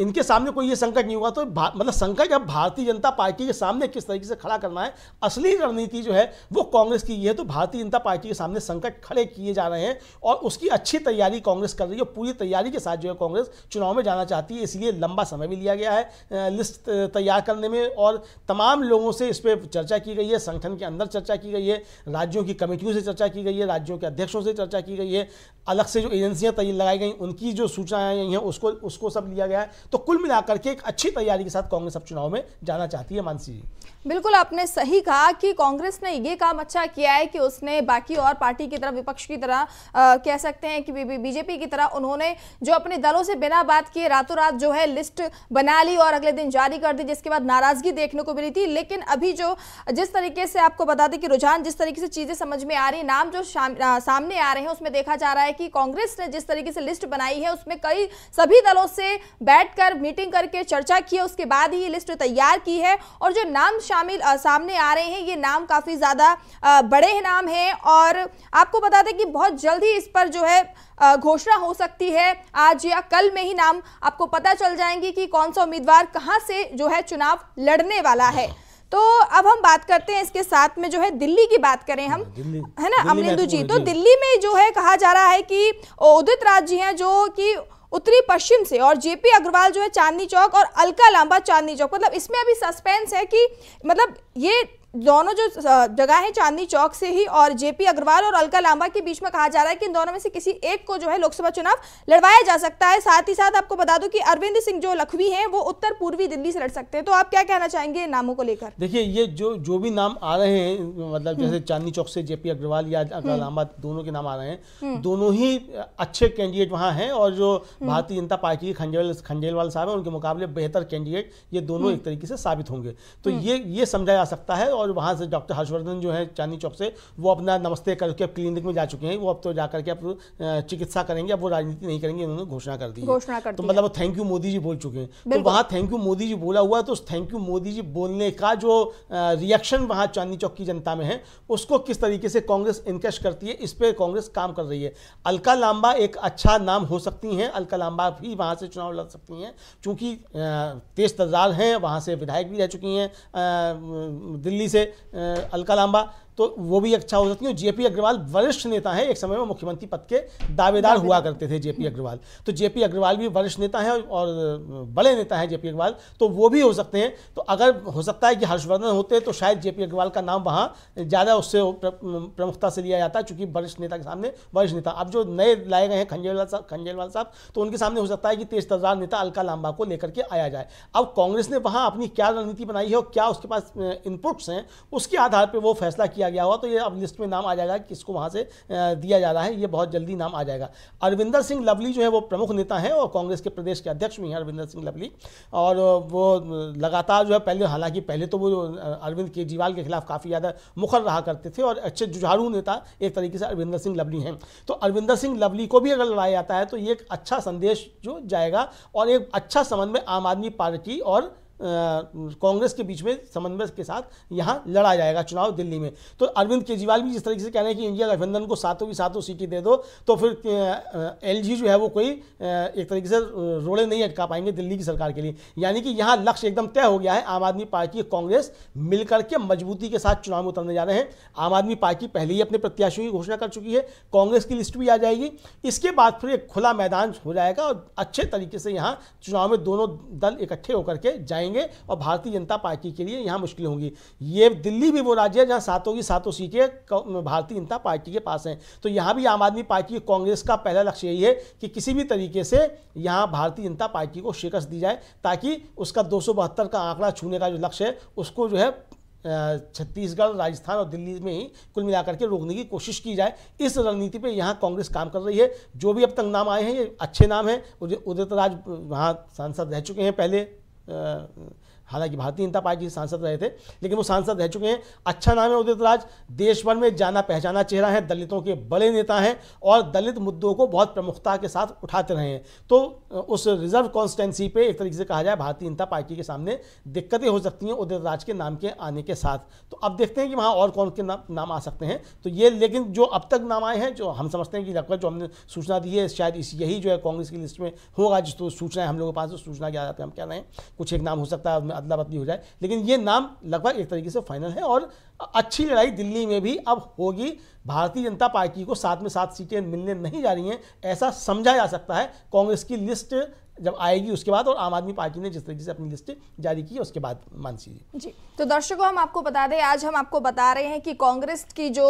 इनके सामने कोई ये संकट नहीं हुआ तो मतलब संकट अब भारतीय जनता पार्टी के सामने किस तरीके से खड़ा करना है असली रणनीति जो है वो कांग्रेस की ये है तो भारतीय जनता पार्टी के सामने संकट खड़े किए जा रहे हैं और उसकी अच्छी तैयारी कांग्रेस कर रही है पूरी तैयारी के साथ जो है कांग्रेस चुनाव में जाना चाहती है इसलिए लंबा समय भी लिया गया है लिस्ट तैयार करने में और तमाम लोगों से इस पर चर्चा की गई है संगठन के अंदर चर्चा की गई है राज्यों की कमेटियों से चर्चा की गई है राज्यों के अध्यक्षों से चर्चा की गई है अलग से जो एजेंसियाँ लगाई गई उनकी जो सूचनाएँ आई हैं उसको उसको सब लिया गया है तो कुल मिलाकर के एक अच्छी तैयारी के साथ कांग्रेस अब चुनाव में जाना चाहती है मानसी जी बिल्कुल आपने सही कहा कि कांग्रेस ने ये काम अच्छा किया है कि उसने बाकी और पार्टी की तरह विपक्ष की तरह आ, कह सकते हैं कि बीजेपी की तरह उन्होंने जो अपने दलों से बिना बात किए रातों रात जो है लिस्ट बना ली और अगले दिन जारी कर दी जिसके बाद नाराजगी देखने को मिली थी लेकिन अभी जो जिस तरीके से आपको बता दें कि रुझान जिस तरीके से चीज़ें समझ में आ रही नाम जो आ, सामने आ रहे हैं उसमें देखा जा रहा है कि कांग्रेस ने जिस तरीके से लिस्ट बनाई है उसमें कई सभी दलों से बैठ मीटिंग करके चर्चा की है उसके बाद ही लिस्ट तैयार की है और जो नाम शामिल सामने आ रहे हैं ये नाम काफ़ी ज़्यादा बड़े है नाम हैं और आपको बता दें कि बहुत जल्द ही इस पर जो है घोषणा हो सकती है आज या कल में ही नाम आपको पता चल जाएंगे कि कौन सा उम्मीदवार कहाँ से जो है चुनाव लड़ने वाला है तो अब हम बात करते हैं इसके साथ में जो है दिल्ली की बात करें हम है ना अमरिंदू जी तो, तो दिल्ली में जो है कहा जा रहा है कि उदित राज जी हैं जो कि उत्तरी पश्चिम से और जेपी अग्रवाल जो है चांदनी चौक और अलका लांबा चांदनी चौक मतलब इसमें अभी सस्पेंस है कि मतलब ये दोनों जो जगह है चांदनी चौक से ही और जेपी अग्रवाल और अलका लांबा के बीच में कहा जा रहा है कि इन दोनों में से किसी एक को जो है लोकसभा चुनाव लड़वाया जा सकता है साथ ही साथ आपको बता दूं कि अरविंद सिंह जो लखवी हैं वो उत्तर पूर्वी दिल्ली से लड़ सकते हैं तो आप क्या कहना चाहेंगे नामों को लेकर देखिए ये जो जो भी नाम आ रहे हैं मतलब जैसे हम्म। चांदनी चौक से जेपी अग्रवाल या अलका हम्म। लांबा दोनों के नाम आ रहे हैं हम्म। दोनों ही अच्छे कैंडिडेट वहां हैं और जो भारतीय जनता पार्टी के खंडेलवाल साहब है उनके मुकाबले बेहतर कैंडिडेट ये दोनों एक तरीके से साबित होंगे तो ये ये समझा जा सकता है और और वहाँ से डॉक्टर हर्षवर्धन जो है चांदनी चौक से वो अपना नमस्ते करके अब क्लिनिक में जा चुके हैं वो अब तो जा करके अब चिकित्सा करेंगे अब वो राजनीति नहीं करेंगे उन्होंने घोषणा कर दी घोषणा कर तो मतलब थैंक यू मोदी जी बोल चुके हैं तो वहाँ थैंक यू मोदी जी बोला हुआ तो उस थैंक यू मोदी जी बोलने का जो रिएक्शन वहाँ चांदनी चौक की जनता में है उसको किस तरीके से कांग्रेस इनकश करती है इस पर कांग्रेस काम कर रही है अलका लांबा एक अच्छा नाम हो सकती हैं अलका लांबा भी वहाँ से चुनाव लड़ सकती हैं चूँकि तेज तर्रार हैं वहाँ से विधायक भी रह चुकी हैं दिल्ली से अलका लांबा तो वो भी अच्छा हो सकती है जेपी अग्रवाल वरिष्ठ नेता है एक समय में मुख्यमंत्री पद के दावेदार हुआ करते थे जेपी अग्रवाल तो जेपी अग्रवाल भी वरिष्ठ नेता है और बड़े नेता हैं जेपी अग्रवाल तो वो भी हो सकते हैं तो अगर हो सकता है कि हर्षवर्धन होते तो शायद जेपी अग्रवाल का नाम वहाँ ज़्यादा उससे प्रमुखता से लिया जाता है वरिष्ठ नेता के सामने वरिष्ठ नेता अब जो नए लाए गए हैं खंजेलवाल साहब खंजेलवाल साहब तो उनके सामने हो सकता है कि तेज तजार नेता अलका लांबा को लेकर के आया जाए अब कांग्रेस ने वहाँ अपनी क्या रणनीति बनाई है और क्या उसके पास इनपुट्स हैं उसके आधार पर वो फैसला किया किया गया होगा तो ये अब लिस्ट में नाम आ जाएगा किसको वहाँ से दिया जा रहा है ये बहुत जल्दी नाम आ जाएगा अरविंदर सिंह लवली जो है वो प्रमुख नेता हैं और कांग्रेस के प्रदेश के अध्यक्ष भी हैं अरविंदर सिंह लवली और वो लगातार जो है पहले हालांकि पहले तो वो अरविंद केजरीवाल के खिलाफ काफ़ी ज़्यादा मुखर रहा करते थे और अच्छे जुझारू नेता एक तरीके से अरविंदर सिंह लवली हैं तो अरविंदर सिंह लवली को भी अगर लड़ाया जाता है तो ये एक अच्छा संदेश जो जाएगा और एक अच्छा संबंध में आम आदमी पार्टी और कांग्रेस के बीच में समन्वय के साथ यहाँ लड़ा जाएगा चुनाव दिल्ली में तो अरविंद केजरीवाल भी जिस तरीके से कह रहे हैं कि इंडिया गठबंधन को सातों की सातों सीटें दे दो तो फिर एल जो है वो कोई एक तरीके से रोड़े नहीं अटका पाएंगे दिल्ली की सरकार के लिए यानी कि यहाँ लक्ष्य एकदम तय हो गया है आम आदमी पार्टी और कांग्रेस मिलकर के मजबूती के साथ चुनाव में उतरने जा रहे हैं आम आदमी पार्टी पहले ही अपने प्रत्याशियों की घोषणा कर चुकी है कांग्रेस की लिस्ट भी आ जाएगी इसके बाद फिर एक खुला मैदान हो जाएगा और अच्छे तरीके से यहाँ चुनाव में दोनों दल इकट्ठे होकर के जाएंगे जाएंगे और भारतीय जनता पार्टी के लिए यहाँ मुश्किल होंगी ये दिल्ली भी वो राज्य है जहाँ सातों की सातों सीटें भारतीय जनता पार्टी के पास हैं तो यहाँ भी आम आदमी पार्टी कांग्रेस का पहला लक्ष्य यही है कि किसी भी तरीके से यहाँ भारतीय जनता पार्टी को शिकस्त दी जाए ताकि उसका दो का आंकड़ा छूने का जो लक्ष्य है उसको जो है छत्तीसगढ़ राजस्थान और दिल्ली में ही कुल मिलाकर के रोकने की कोशिश की जाए इस रणनीति पे यहाँ कांग्रेस काम कर रही है जो भी अब तक नाम आए हैं ये अच्छे नाम हैं उदित राज वहाँ सांसद रह चुके हैं पहले uh, हालांकि भारतीय जनता पार्टी सांसद रहे थे लेकिन वो सांसद रह चुके हैं अच्छा नाम है उदित राज देश भर में जाना पहचाना चेहरा है दलितों के बड़े नेता हैं और दलित मुद्दों को बहुत प्रमुखता के साथ उठाते रहे हैं तो उस रिजर्व कॉन्स्टिटेंसी पे एक तरीके से कहा जाए भारतीय जनता पार्टी के सामने दिक्कतें हो सकती हैं उदित राज के नाम के आने के साथ तो अब देखते हैं कि वहाँ और कौन के नाम आ सकते हैं तो ये लेकिन जो अब तक नाम आए हैं जो हम समझते हैं कि लगभग जो हमने सूचना दी है शायद इस यही जो है कांग्रेस की लिस्ट में होगा जिस तो सूचना है हम लोगों के पास तो सूचना के आधार पर हम कह रहे हैं कुछ एक नाम हो सकता है में अदला बदली हो जाए लेकिन ये नाम लगभग एक तरीके से फाइनल है और अच्छी लड़ाई दिल्ली में भी अब होगी भारतीय जनता पार्टी को सात में सात सीटें मिलने नहीं जा रही हैं ऐसा समझा जा सकता है कांग्रेस की लिस्ट जब आएगी उसके बाद और आम आदमी पार्टी ने जिस तरीके से अपनी लिस्ट जारी की उसके बाद मानसी जी जी तो दर्शकों हम आपको बता दें आज हम आपको बता रहे हैं कि कांग्रेस की जो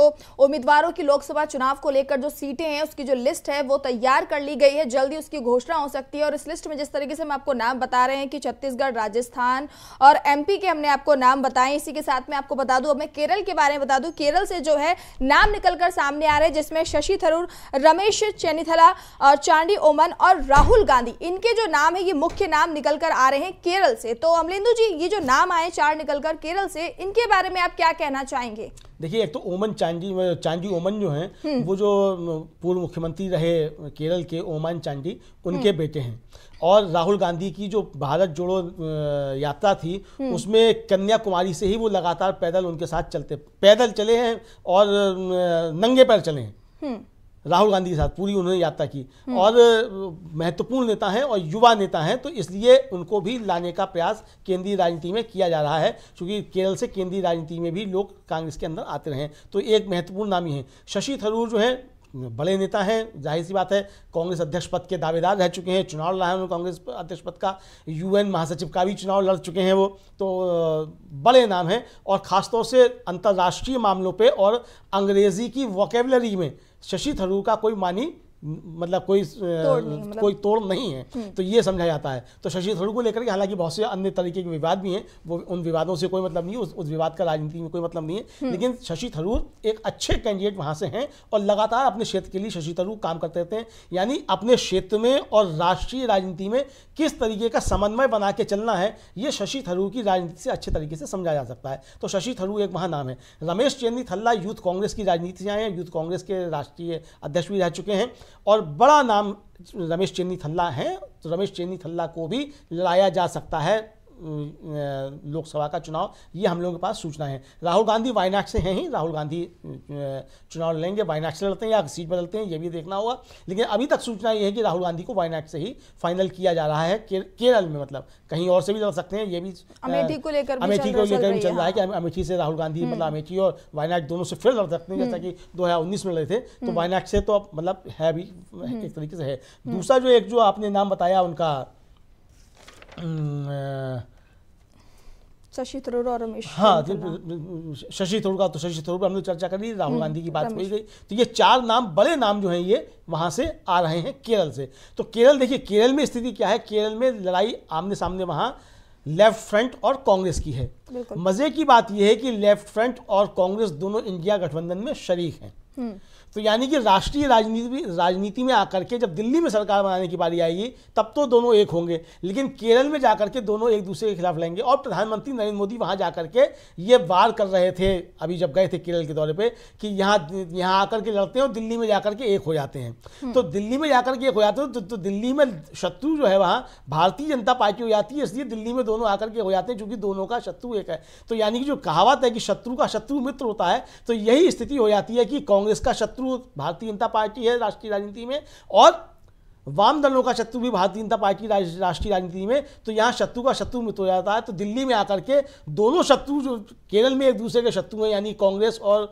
उम्मीदवारों की लोकसभा चुनाव को लेकर जो सीटें हैं उसकी जो लिस्ट है वो तैयार कर ली गई है जल्दी उसकी घोषणा हो सकती है और इस लिस्ट में जिस तरीके से हम आपको नाम बता रहे हैं कि छत्तीसगढ़ राजस्थान और एम के हमने आपको नाम बताए इसी के साथ में आपको बता दू अब मैं केरल के बारे में बता दू केरल से जो है नाम निकल सामने आ रहे हैं जिसमें शशि थरूर रमेश चैनीथला चांडी ओमन और राहुल गांधी इनके जो नाम है ये मुख्य नाम निकल कर आ रहे हैं केरल से तो अमलेंदु जी ये जो नाम आए चार निकल कर केरल से इनके बारे में आप क्या कहना चाहेंगे देखिए एक तो ओमन चांदी चांदी ओमन जो हैं हम्म। वो जो पूर्व मुख्यमंत्री रहे केरल के ओमन चांदी उनके हम्म। बेटे हैं और राहुल गांधी की जो भारत जोड़ो यात्रा थी हम्म। उसमें कन्याकुमारी से ही वो लगातार पैदल उनके साथ चलते पैदल चले हैं और नंगे पैर चले हैं राहुल गांधी के साथ पूरी उन्होंने यात्रा की हम्म। और महत्वपूर्ण नेता हैं और युवा नेता हैं तो इसलिए उनको भी लाने का प्रयास केंद्रीय राजनीति में किया जा रहा है क्योंकि केरल से केंद्रीय राजनीति में भी लोग कांग्रेस के अंदर आते रहे तो एक महत्वपूर्ण नाम ही है शशि थरूर जो है बड़े नेता हैं जाहिर सी बात है कांग्रेस अध्यक्ष पद के दावेदार रह चुके हैं चुनाव लड़ा है उन्होंने कांग्रेस अध्यक्ष पद का यूएन महासचिव का भी चुनाव लड़ चुके हैं वो तो बड़े नाम हैं और ख़ासतौर से अंतर्राष्ट्रीय मामलों पे और अंग्रेज़ी की वोकेबलरी में शशि थरूर का कोई मानी मतलब कोई तोड़ मतलब कोई तोड़ नहीं है हम्म। तो ये समझा जाता है तो शशि थरूर को लेकर के हालांकि बहुत से अन्य तरीके के विवाद भी हैं वो उन विवादों से कोई मतलब नहीं उस, उस विवाद का राजनीति में कोई मतलब नहीं है हम्म। लेकिन शशि थरूर एक अच्छे कैंडिडेट वहाँ से हैं और लगातार अपने क्षेत्र के लिए शशि थरूर काम करते रहते हैं यानी अपने क्षेत्र में और राष्ट्रीय राजनीति में किस तरीके का समन्वय बना के चलना है ये शशि थरूर की राजनीति से अच्छे तरीके से समझा जा सकता है तो शशि थरूर एक नाम है रमेश चेन्नी थल्ला यूथ कांग्रेस की राजनीति से आए हैं यूथ कांग्रेस के राष्ट्रीय अध्यक्ष भी रह चुके हैं और बड़ा नाम रमेश चेन्नी थल्ला हैं तो रमेश चेन्नी थल्ला को भी लड़ाया जा सकता है लोकसभा का चुनाव ये हम लोगों के पास सूचना है राहुल गांधी वायनाड से हैं ही राहुल गांधी चुनाव लड़ेंगे वायनाड से लड़ते हैं या सीट बदलते हैं ये भी देखना होगा लेकिन अभी तक सूचना ये है कि राहुल गांधी को वायनाड से ही फाइनल किया जा रहा है केरल में मतलब कहीं और से भी लड़ सकते हैं ये भी अमेठी को लेकर अमेठी को लेकर भी चल रहा है कि हाँ। अमेठी से राहुल गांधी हम्म। मतलब अमेठी और वायनाड दोनों से फिर लड़ सकते हैं जैसा हम्म। कि दो में लड़े थे तो हम्म। वायनाड से तो अब मतलब है भी एक तरीके से है दूसरा जो एक जो आपने नाम बताया उनका शशि थरूर और रमेश हाँ तो शशि थरूर का तो शशि थरूर पर हमने तो चर्चा करी राहुल हम्म, गांधी की बात हुई गई तो ये चार नाम बड़े नाम जो हैं ये वहाँ से आ रहे हैं केरल से तो केरल देखिए केरल में स्थिति क्या है केरल में लड़ाई आमने सामने वहाँ लेफ्ट फ्रंट और कांग्रेस की है मजे की बात यह है कि लेफ्ट फ्रंट और कांग्रेस दोनों इंडिया गठबंधन में शरीक हैं हम्म। तो यानी कि राष्ट्रीय राजनीति भी राजनीति में आकर के जब दिल्ली में सरकार बनाने की बारी आएगी तब तो दोनों एक होंगे लेकिन केरल में जाकर के दोनों एक दूसरे के खिलाफ लेंगे और प्रधानमंत्री नरेंद्र मोदी वहाँ जाकर के ये वार कर रहे थे अभी जब गए थे केरल के दौरे पर कि यहाँ यहाँ आकर के लड़ते हैं और दिल्ली में जाकर के एक हो जाते हैं हम्म। तो दिल्ली में जाकर के एक हो जाते हैं तो, तो दिल्ली में शत्रु जो है वहाँ भारतीय जनता पार्टी हो जाती है इसलिए दिल्ली में दोनों आकर के हो जाते हैं चूँकि दोनों का शत्रु एक है तो यानी कि जो कहावत है कि शत्रु का शत्रु मित्र होता है तो यही स्थिति हो जाती है कि कांग्रेस का शत्रु शत्रु भारतीय जनता पार्टी है राष्ट्रीय राजनीति में और वाम दलों का शत्रु भी भारतीय जनता पार्टी राष्ट्रीय राजनीति में तो यहाँ शत्रु का शत्रु मित्र हो जाता है तो दिल्ली में आकर के दोनों शत्रु जो केरल में एक दूसरे के शत्रु हैं यानी कांग्रेस और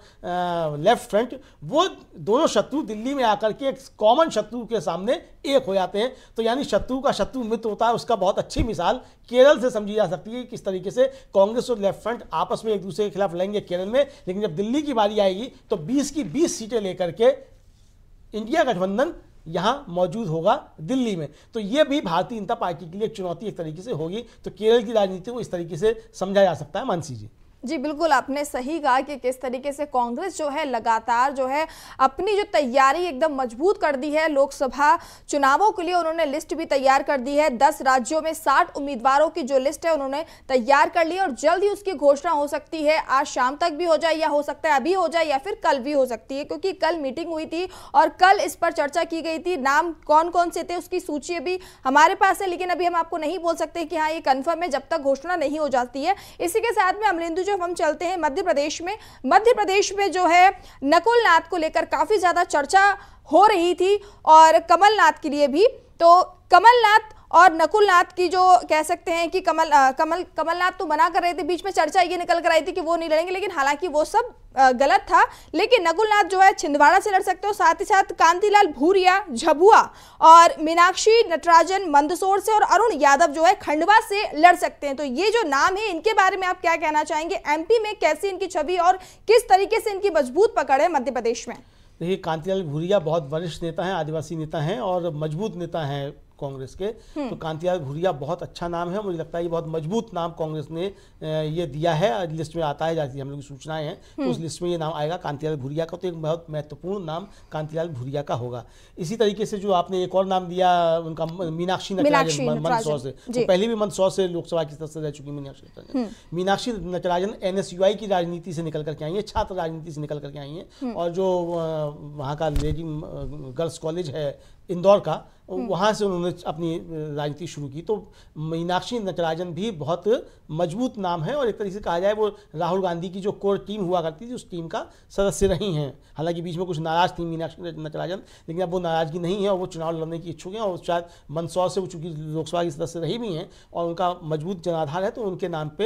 लेफ्ट फ्रंट वो दोनों शत्रु दिल्ली में आकर के एक कॉमन शत्रु के सामने एक हो जाते हैं तो यानी शत्रु का शत्रु मित्र होता है उसका बहुत अच्छी मिसाल केरल से समझी जा सकती है किस तरीके से कांग्रेस और लेफ्ट फ्रंट आपस में एक दूसरे के खिलाफ लड़ेंगे केरल में लेकिन जब दिल्ली की बारी आएगी तो बीस की बीस सीटें लेकर के इंडिया गठबंधन यहां मौजूद होगा दिल्ली में तो ये भी भारतीय जनता पार्टी के लिए चुनौती एक तरीके से होगी तो केरल की राजनीति को इस तरीके से समझा जा सकता है मानसी जी जी बिल्कुल आपने सही कहा कि किस तरीके से कांग्रेस जो है लगातार जो है अपनी जो तैयारी एकदम मजबूत कर दी है लोकसभा चुनावों के लिए उन्होंने लिस्ट भी तैयार कर दी है दस राज्यों में साठ उम्मीदवारों की जो लिस्ट है उन्होंने तैयार कर ली और जल्द ही उसकी घोषणा हो सकती है आज शाम तक भी हो जाए या हो सकता है अभी हो जाए या फिर कल भी हो सकती है क्योंकि कल मीटिंग हुई थी और कल इस पर चर्चा की गई थी नाम कौन कौन से थे उसकी सूची अभी हमारे पास है लेकिन अभी हम आपको नहीं बोल सकते कि हाँ ये कन्फर्म है जब तक घोषणा नहीं हो जाती है इसी के साथ में अमरिंदू जो हम चलते हैं मध्य प्रदेश में मध्य प्रदेश में जो है नकुल नाथ को लेकर काफ़ी ज़्यादा चर्चा हो रही थी और कमलनाथ के लिए भी तो कमलनाथ और नकुलनाथ की जो कह सकते हैं कि कमल आ, कमल कमलनाथ तो मना कर रहे थे बीच में चर्चा ये निकल कर आई थी कि वो नहीं लड़ेंगे लेकिन हालांकि वो सब गलत था लेकिन नकुलनाथ जो है छिंदवाड़ा से लड़ सकते हो साथ ही साथ कांतिलाल भूरिया झबुआ और मीनाक्षी नटराजन मंदसौर से और अरुण यादव जो है खंडवा से लड़ सकते हैं तो ये जो नाम है इनके बारे में आप क्या कहना चाहेंगे एमपी में कैसी इनकी छवि और किस तरीके से इनकी मजबूत पकड़ है मध्य प्रदेश में देखिए कांतिलाल भूरिया बहुत वरिष्ठ नेता हैं आदिवासी नेता हैं और मजबूत नेता हैं कांग्रेस के हम्म। तो कांतिया घुरिया बहुत अच्छा नाम है मुझे लगता है ये बहुत मजबूत नाम कांग्रेस ने ये दिया है लिस्ट में आता है जाती हम लोग की सूचनाएं हैं तो उस हम्म। लिस्ट में ये नाम आएगा कांतिलाल घुरिया का तो एक बहुत महत्वपूर्ण नाम कांतिलाल घुरिया का होगा इसी तरीके से जो आपने एक और नाम दिया उनका मीनाक्षी नटराजन मंदसौर से तो पहले भी मंदसौर से लोकसभा की सदस्य रह चुकी मीनाक्षी नटराजन हम्म। मीनाक्षी नटराजन एन की राजनीति से निकल करके आई है छात्र राजनीति से निकल करके आई है और जो वहाँ का लेडी गर्ल्स कॉलेज है इंदौर का हम्म। वहाँ से उन्होंने अपनी राजनीति शुरू की तो मीनाक्षी नटराजन भी बहुत मजबूत नाम है और एक तरीके से कहा जाए वो राहुल गांधी की जो कोर टीम हुआ करती थी उस टीम का सदस्य रही हैं हालांकि बीच में कुछ नाराज थी मीनाक्षी नटराजन लेकिन अब वो नाराजगी नहीं है और वो चुनाव लड़ने की इच्छुक हैं और शायद मंदसौर से वो चूंकि लोकसभा की सदस्य रही भी हैं और उनका मजबूत जनाधार है तो उनके नाम पर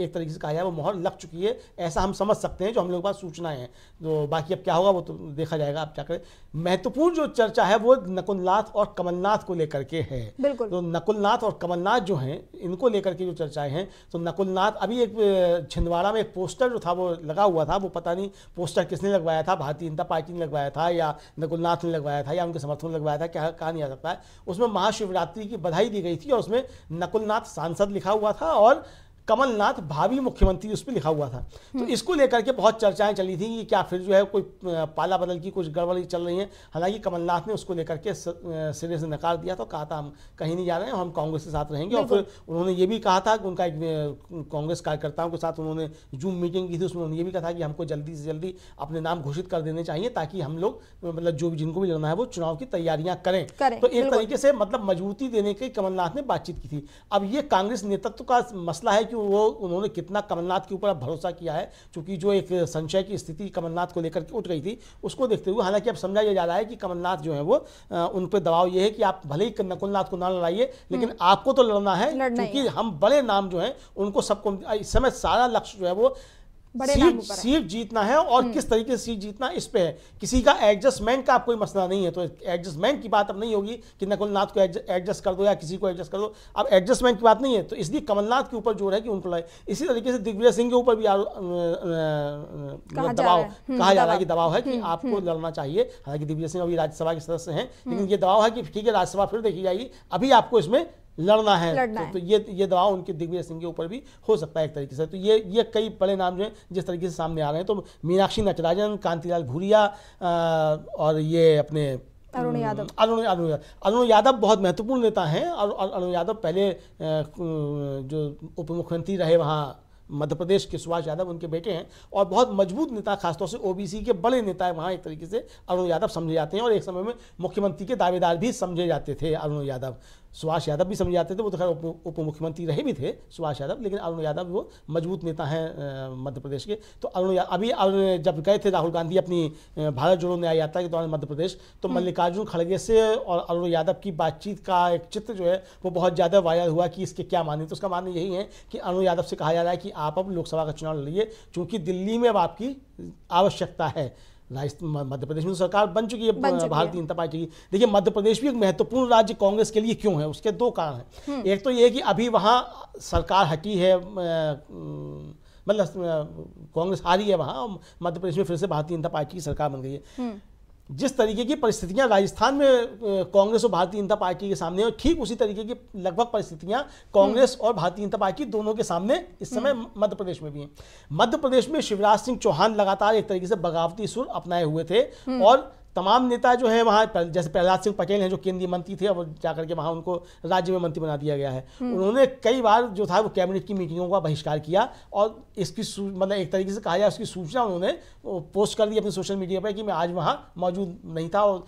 एक तरीके से कहा जाए वो मोहर लग चुकी है ऐसा हम समझ सकते हैं जो हम लोगों के पास सूचनाएँ हैं तो बाकी अब क्या होगा वो तो देखा जाएगा अब जाकर महत्वपूर्ण जो चर्चा है वो वो नकुलनाथ और कमलनाथ को लेकर के है बिल्कुल तो नकुलनाथ और कमलनाथ जो हैं इनको लेकर के जो चर्चाएं हैं तो नकुलनाथ अभी एक छिंदवाड़ा में एक पोस्टर जो था वो लगा हुआ था वो पता नहीं पोस्टर किसने लगवाया था भारतीय जनता पार्टी ने लगवाया था या नकुलनाथ ने लगवाया था या उनके समर्थन ने लगवाया था क्या कहा नहीं आ सकता है उसमें महाशिवरात्रि की बधाई दी गई थी और उसमें नकुलनाथ सांसद लिखा हुआ था और कमलनाथ भावी मुख्यमंत्री उस पर लिखा हुआ था तो हम्म। इसको लेकर के बहुत चर्चाएं चली थी कि क्या फिर जो है कोई पाला बदल की कुछ गड़बड़ी चल रही है हालांकि कमलनाथ ने उसको लेकर के सिरे से नकार दिया तो कहा था हम कहीं नहीं जा रहे हैं हम कांग्रेस के साथ रहेंगे और फिर उन्होंने ये भी कहा था कि उनका एक कांग्रेस कार्यकर्ताओं के साथ उन्होंने जूम मीटिंग की थी उसमें उन्होंने ये भी कहा था कि हमको जल्दी से जल्दी अपने नाम घोषित कर देने चाहिए ताकि हम लोग मतलब जो भी जिनको भी लड़ना है वो चुनाव की तैयारियां करें तो एक तरीके से मतलब मजबूती देने की कमलनाथ ने बातचीत की थी अब ये कांग्रेस नेतृत्व का मसला है कि वो उन्होंने कितना कमलनाथ के ऊपर भरोसा किया है क्योंकि जो एक संशय की स्थिति कमलनाथ को लेकर उठ गई थी उसको देखते हुए हालांकि अब समझा यह जा रहा है कि कमलनाथ जो है वो उन पर दबाव ये है कि आप भले ही नकुलनाथ को ना लड़ाइए लेकिन हम्म। आपको तो लड़ना है क्योंकि हम बड़े नाम जो है उनको सबको इस समय सारा लक्ष्य जो है वो सीट सीट जीतना है और हम्म। किस तरीके से सीट जीतना इस पे है किसी का एडजस्टमेंट का कोई मसला नहीं है तो एडजस्टमेंट की बात अब नहीं होगी कि नकुलनाथ को एडजस्ट कर दो या किसी को एडजस्ट कर दो अब एडजस्टमेंट की बात नहीं है तो इसलिए कमलनाथ के ऊपर जोर है कि उनको लाए इसी तरीके से दिग्विजय सिंह के ऊपर भी मतलब दबाव हम्म, कहा जा रहा है कि दबाव है कि हम्म, आपको लड़ना चाहिए हालांकि दिग्विजय सिंह अभी राज्यसभा के सदस्य हैं लेकिन ये दबाव है कि ठीक है राज्यसभा फिर देखी जाएगी अभी आपको इसमें लड़ना है लड़ना तो, है। तो ये ये दबाव उनके दिग्विजय सिंह के ऊपर भी हो सकता है एक तरीके से तो ये ये कई बड़े नाम जो हैं जिस तरीके से सामने आ रहे हैं तो मीनाक्षी नटराजन कांतिलाल भूरिया और ये अपने अरुण यादव अरुण अरुण अरुण यादव बहुत महत्वपूर्ण नेता हैं और अरुण यादव पहले जो उप मुख्यमंत्री रहे वहाँ मध्य प्रदेश के सुभाष यादव उनके बेटे हैं और बहुत मजबूत नेता खासतौर से ओबीसी के बड़े नेता है वहाँ एक तरीके से अरुण यादव समझे जाते हैं और एक समय में मुख्यमंत्री के दावेदार भी समझे जाते थे अरुण यादव सुभाष यादव भी समझ जाते थे वो तो खैर उप, उप मुख्यमंत्री रहे भी थे सुभाष यादव लेकिन अरुण यादव वो मजबूत नेता हैं मध्य प्रदेश के तो अरुण अभी अरुण जब गए थे राहुल गांधी अपनी भारत जोड़ो न्याय यात्रा के दौरान मध्य प्रदेश तो हम्म। मल्लिकार्जुन खड़गे से और अरुण यादव की बातचीत का एक चित्र जो है वो बहुत ज़्यादा वायरल हुआ कि इसके क्या माने तो उसका मान्य यही है कि अरुण यादव से कहा जा रहा है कि आप अब लोकसभा का चुनाव लड़िए चूँकि दिल्ली में अब आपकी आवश्यकता है मध्य प्रदेश में सरकार बन चुकी है भारतीय जनता पार्टी की देखिए मध्य प्रदेश भी एक महत्वपूर्ण राज्य कांग्रेस के लिए क्यों है उसके दो कारण हैं हम्म। एक तो ये कि अभी वहाँ सरकार हटी है मतलब कांग्रेस हारी है वहाँ मध्य प्रदेश में फिर से भारतीय जनता पार्टी की सरकार बन गई है हम्म। जिस तरीके की परिस्थितियां राजस्थान में कांग्रेस और भारतीय जनता पार्टी के सामने और ठीक उसी तरीके की लगभग परिस्थितियां कांग्रेस हम्म। और भारतीय जनता पार्टी दोनों के सामने इस हम्म। समय मध्य प्रदेश में भी हैं मध्य प्रदेश में शिवराज सिंह चौहान लगातार एक तरीके से बगावती सुर अपनाए हुए थे हम्म। और तमाम नेता जो है वहाँ जैसे प्रहलाद सिंह पटेल हैं जो केंद्रीय मंत्री थे अब जाकर के वहाँ उनको राज्य में मंत्री बना दिया गया है हम्म। उन्होंने कई बार जो था वो कैबिनेट की मीटिंगों का बहिष्कार किया और इसकी मतलब एक तरीके से कहा जाए उसकी सूचना उन्होंने पोस्ट कर दी अपने सोशल मीडिया पर कि मैं आज वहाँ मौजूद नहीं था और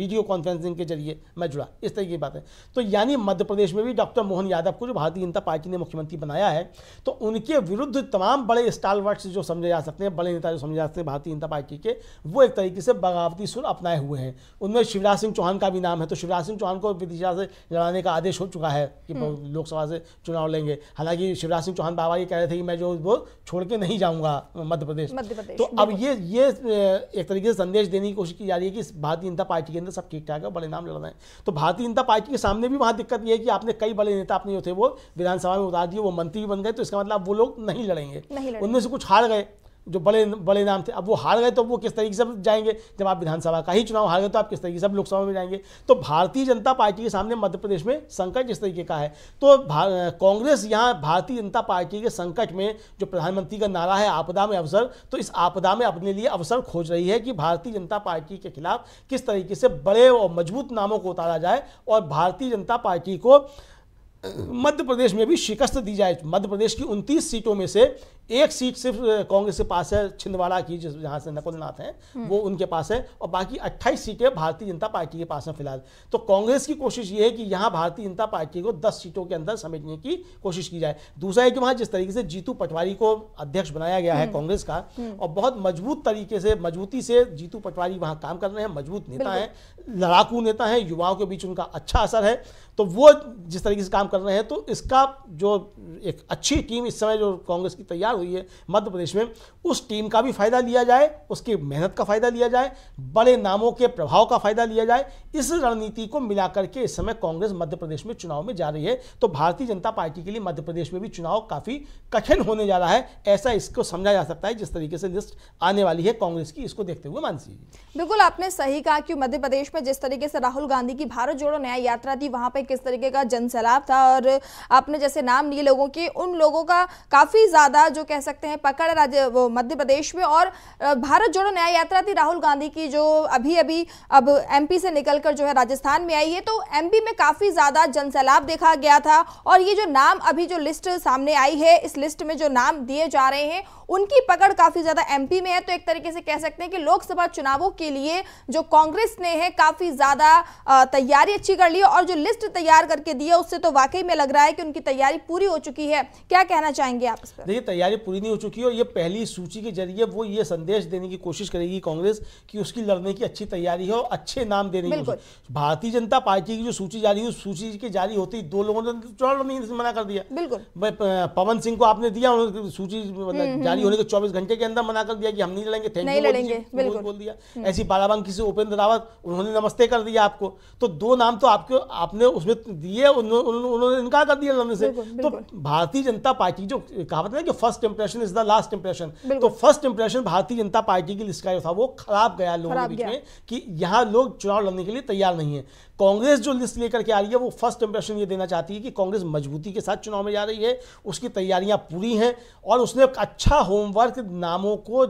वीडियो कॉन्फ्रेंसिंग के जरिए मैं जुड़ा इस तरीके की बात है तो यानी मध्य प्रदेश में भी डॉक्टर मोहन यादव को जो भारतीय जनता पार्टी ने मुख्यमंत्री बनाया है तो उनके विरुद्ध तमाम बड़े स्टालवर्ट्स जो समझे जा सकते हैं बड़े नेता जो समझे जा सकते हैं भारतीय जनता पार्टी के वो एक तरीके से बगावती सुर अपनाए हुए हैं उनमें शिवराज सिंह चौहान का भी नाम है तो शिवराज सिंह चौहान को विदिशा से लड़ाने का आदेश हो चुका है कि हम्म। लोकसभा से चुनाव लेंगे हालांकि शिवराज सिंह चौहान बाबा ये कह रहे थे कि मैं जो वो छोड़ के नहीं जाऊँगा मध्य प्रदेश तो अब ये ये एक तरीके से संदेश देने की कोशिश की जा रही है कि भारतीय जनता पार्टी के अंदर सब ठीक ठाक है बड़े नाम लड़ रहे हैं तो भारतीय जनता पार्टी के सामने भी वहाँ दिक्कत ये है कि आपने कई बड़े नेता अपने जो थे वो विधानसभा में उतार दिए वो मंत्री भी बन गए तो इसका मतलब वो लोग नहीं लड़ेंगे उनमें से कुछ हार गए जो बड़े बड़े नाम थे अब वो हार गए तो वो किस तरीके से जाएंगे जब आप विधानसभा का ही चुनाव हार गए तो आप किस तरीके से अब लोकसभा में जाएंगे तो भारतीय जनता पार्टी के सामने मध्य प्रदेश में संकट इस तरीके का है तो कांग्रेस यहाँ भारतीय जनता पार्टी के संकट में जो प्रधानमंत्री का नारा है आपदा में अवसर तो इस आपदा में अपने लिए अवसर खोज रही है कि भारतीय जनता पार्टी के खिलाफ किस तरीके से बड़े और मजबूत नामों को उतारा जाए और भारतीय जनता पार्टी को मध्य प्रदेश में भी शिकस्त दी जाए मध्य प्रदेश की उनतीस सीटों में से एक सीट सिर्फ कांग्रेस के पास है छिंदवाड़ा की जिस जहाँ से नकुलनाथ हैं हम्म। वो उनके पास है और बाकी 28 सीटें भारतीय जनता पार्टी के पास हैं फिलहाल तो कांग्रेस की कोशिश ये है कि यहाँ भारतीय जनता पार्टी को 10 सीटों के अंदर समेटने की कोशिश की जाए दूसरा है कि वहाँ जिस तरीके से जीतू पटवारी को अध्यक्ष बनाया गया है हम्म। कांग्रेस का हम्म। और बहुत मजबूत तरीके से मजबूती से जीतू पटवारी वहाँ काम कर रहे हैं मजबूत नेता है लड़ाकू नेता हैं युवाओं के बीच उनका अच्छा असर है तो वो जिस तरीके से काम कर रहे हैं तो इसका जो एक अच्छी टीम इस समय जो कांग्रेस की तैयार हुई है मध्य प्रदेश में उस टीम का भी फायदा लिया जाए उसकी मेहनत का फायदा लिया जाए बड़े नामों के प्रभाव का फायदा लिया जाए इस रणनीति को मिलाकर के इस समय कांग्रेस मध्य प्रदेश में चुनाव में जा रही है तो भारतीय जनता पार्टी के लिए मध्य प्रदेश में भी चुनाव काफ़ी कठिन होने जा रहा है ऐसा इसको समझा जा सकता है जिस तरीके से लिस्ट आने वाली है कांग्रेस की इसको देखते हुए मानसी बिल्कुल आपने सही कहा कि मध्य प्रदेश प्रदेश में जिस तरीके से राहुल गांधी की भारत जोड़ो न्याय यात्रा थी वहां पे किस तरीके का जनसैलाब था और आपने जैसे नाम लिए लोगों के उन लोगों का काफ़ी ज़्यादा जो कह सकते हैं पकड़ राज्य मध्य प्रदेश में और भारत जोड़ो न्याय यात्रा थी राहुल गांधी की जो अभी अभी अब एम से निकलकर जो है राजस्थान में आई है तो एम में काफ़ी ज़्यादा जनसैलाब देखा गया था और ये जो नाम अभी जो लिस्ट सामने आई है इस लिस्ट में जो नाम दिए जा रहे हैं उनकी पकड़ काफ़ी ज़्यादा एमपी में है तो एक तरीके से कह सकते हैं कि लोकसभा चुनावों के लिए जो कांग्रेस ने है काफ़ी ज़्यादा तैयारी अच्छी कर ली है और जो लिस्ट तैयार करके दी है उससे तो वाकई में लग रहा है कि उनकी तैयारी पूरी हो चुकी है क्या कहना चाहेंगे आप देखिए तैयारी पूरी नहीं हो चुकी है और ये पहली सूची के जरिए वो ये संदेश देने की कोशिश करेगी कांग्रेस की उसकी लड़ने की अच्छी तैयारी है और अच्छे नाम देने की भारतीय जनता पार्टी की जो सूची जारी हुई सूची के जारी होती दो लोगों ने चौड़ मना कर दिया बिल्कुल पवन सिंह को आपने दिया उन्होंने सूची मतलब हम्म, हम्म, जारी हम्म। होने के चौबीस घंटे के अंदर मना कर दिया कि हम नहीं लड़ेंगे थैंक यू बोल दिया ऐसी बाराबंकी से उपेंद्र रावत उन्होंने उन्होंने नमस्ते कर दिया आपको तो दो नाम तो आपके आपने उसमें दिए उन्होंने इनकार कर दिया लड़ने से तो भारतीय जनता पार्टी जो कहावत है कि first impression is the last impression तो first impression Bharatiya Janata party की लिस्ट का जो था वो खराब गया लोगों के बीच में कि यहाँ लोग चुनाव लड़ने के लिए तैयार नहीं है कांग्रेस जो लिस्ट लेकर के आ रही है वो फर्स्ट इंप्रेशन ये देना चाहती है कि कांग्रेस मजबूती के साथ चुनाव में जा रही है उसकी तैयारियां पूरी हैं और उसने अच्छा होमवर्क नामों को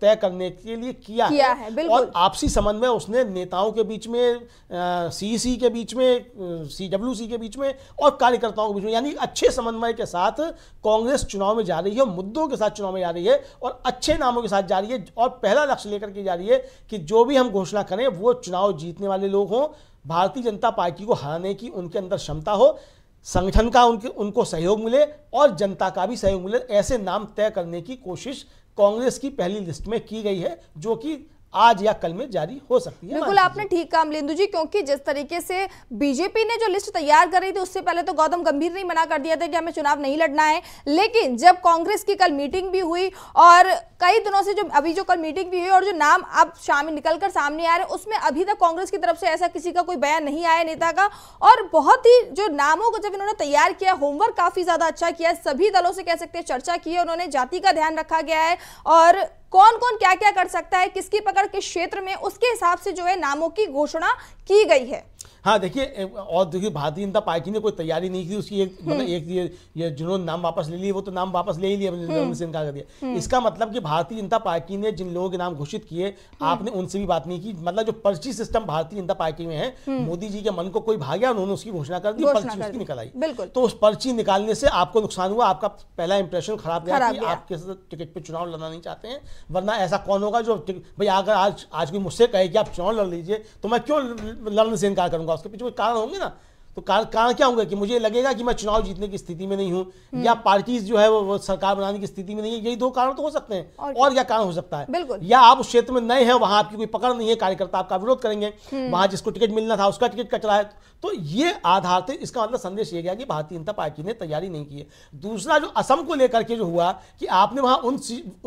तय करने के लिए किया, किया है, है और आपसी समन्वय उसने नेताओं के बीच में सी e के बीच में सी के बीच में और कार्यकर्ताओं के बीच में यानी अच्छे समन्वय के साथ कांग्रेस चुनाव में जा रही है मुद्दों के साथ चुनाव में जा रही है और अच्छे नामों के साथ जा रही है और पहला लक्ष्य लेकर के जा रही है कि जो भी हम घोषणा करें वो चुनाव जीतने वाले लोग हों भारतीय जनता पार्टी को हराने की उनके अंदर क्षमता हो संगठन का उनके उनको सहयोग मिले और जनता का भी सहयोग मिले ऐसे नाम तय करने की कोशिश कांग्रेस की पहली लिस्ट में की गई है जो कि आज या कल में जारी हो सकती है बिल्कुल आपने ठीक काम लेंदु जी क्योंकि जिस तरीके से बीजेपी ने जो लिस्ट तैयार कर रही थी उससे पहले तो गौतम गंभीर ने मना कर दिया था कि हमें चुनाव नहीं लड़ना है लेकिन जब कांग्रेस की कल मीटिंग भी हुई और कई दिनों से जो अभी जो कल मीटिंग भी हुई और जो नाम अब शामिल निकलकर सामने आ रहे हैं उसमें अभी तक कांग्रेस की तरफ से ऐसा किसी का कोई बयान नहीं आया नेता का और बहुत ही जो नामों को जब इन्होंने तैयार किया होमवर्क काफी ज्यादा अच्छा किया सभी दलों से कह सकते हैं चर्चा की है उन्होंने जाति का ध्यान रखा गया है और कौन कौन क्या क्या कर सकता है किसकी पकड़ किस क्षेत्र में उसके हिसाब से जो है नामों की घोषणा की गई है हाँ देखिए और देखिए भारतीय जनता पार्टी ने कोई तैयारी नहीं की उसकी एक हम्म। मतलब एक ये, ये जिन्होंने नाम वापस ले लिए वो तो नाम वापस ले ही लिया से इनकार कर दिया हम्म। इसका मतलब कि भारतीय जनता पार्टी ने जिन लोगों के नाम घोषित किए हम्म। आपने उनसे भी बात नहीं की मतलब जो पर्ची सिस्टम भारतीय जनता पार्टी में है मोदी जी के मन को कोई भाग्या उन्होंने उसकी घोषणा कर दी पर्ची उसकी निकल आई तो उस पर्ची निकालने से आपको नुकसान हुआ आपका पहला इंप्रेशन खराब गया कि आप किस टिकट पर चुनाव लड़ना नहीं चाहते हैं वरना ऐसा कौन होगा जो भाई अगर आज आज भी मुझसे कहे कि आप चुनाव लड़ लीजिए तो मैं क्यों लड़ने से इनकार करूंगा उसके पीछे कोई कारण होंगे ना तो कारण क्या होगा कि मुझे लगेगा कि मैं चुनाव जीतने की स्थिति में नहीं हूँ या हम्म। पार्टीज जो है वो, वो सरकार बनाने की स्थिति में नहीं है यही दो कारण तो हो सकते हैं और, और क्या कारण हो सकता है बिल्कुल या आप उस क्षेत्र में नए हैं वहां आपकी कोई पकड़ नहीं है कार्यकर्ता आपका विरोध करेंगे हम्म। वहां जिसको टिकट मिलना था उसका टिकट कट रहा है तो ये आधार थे इसका मतलब संदेश ये गया कि भारतीय जनता पार्टी ने तैयारी नहीं की है दूसरा जो असम को लेकर के जो हुआ कि आपने वहां उन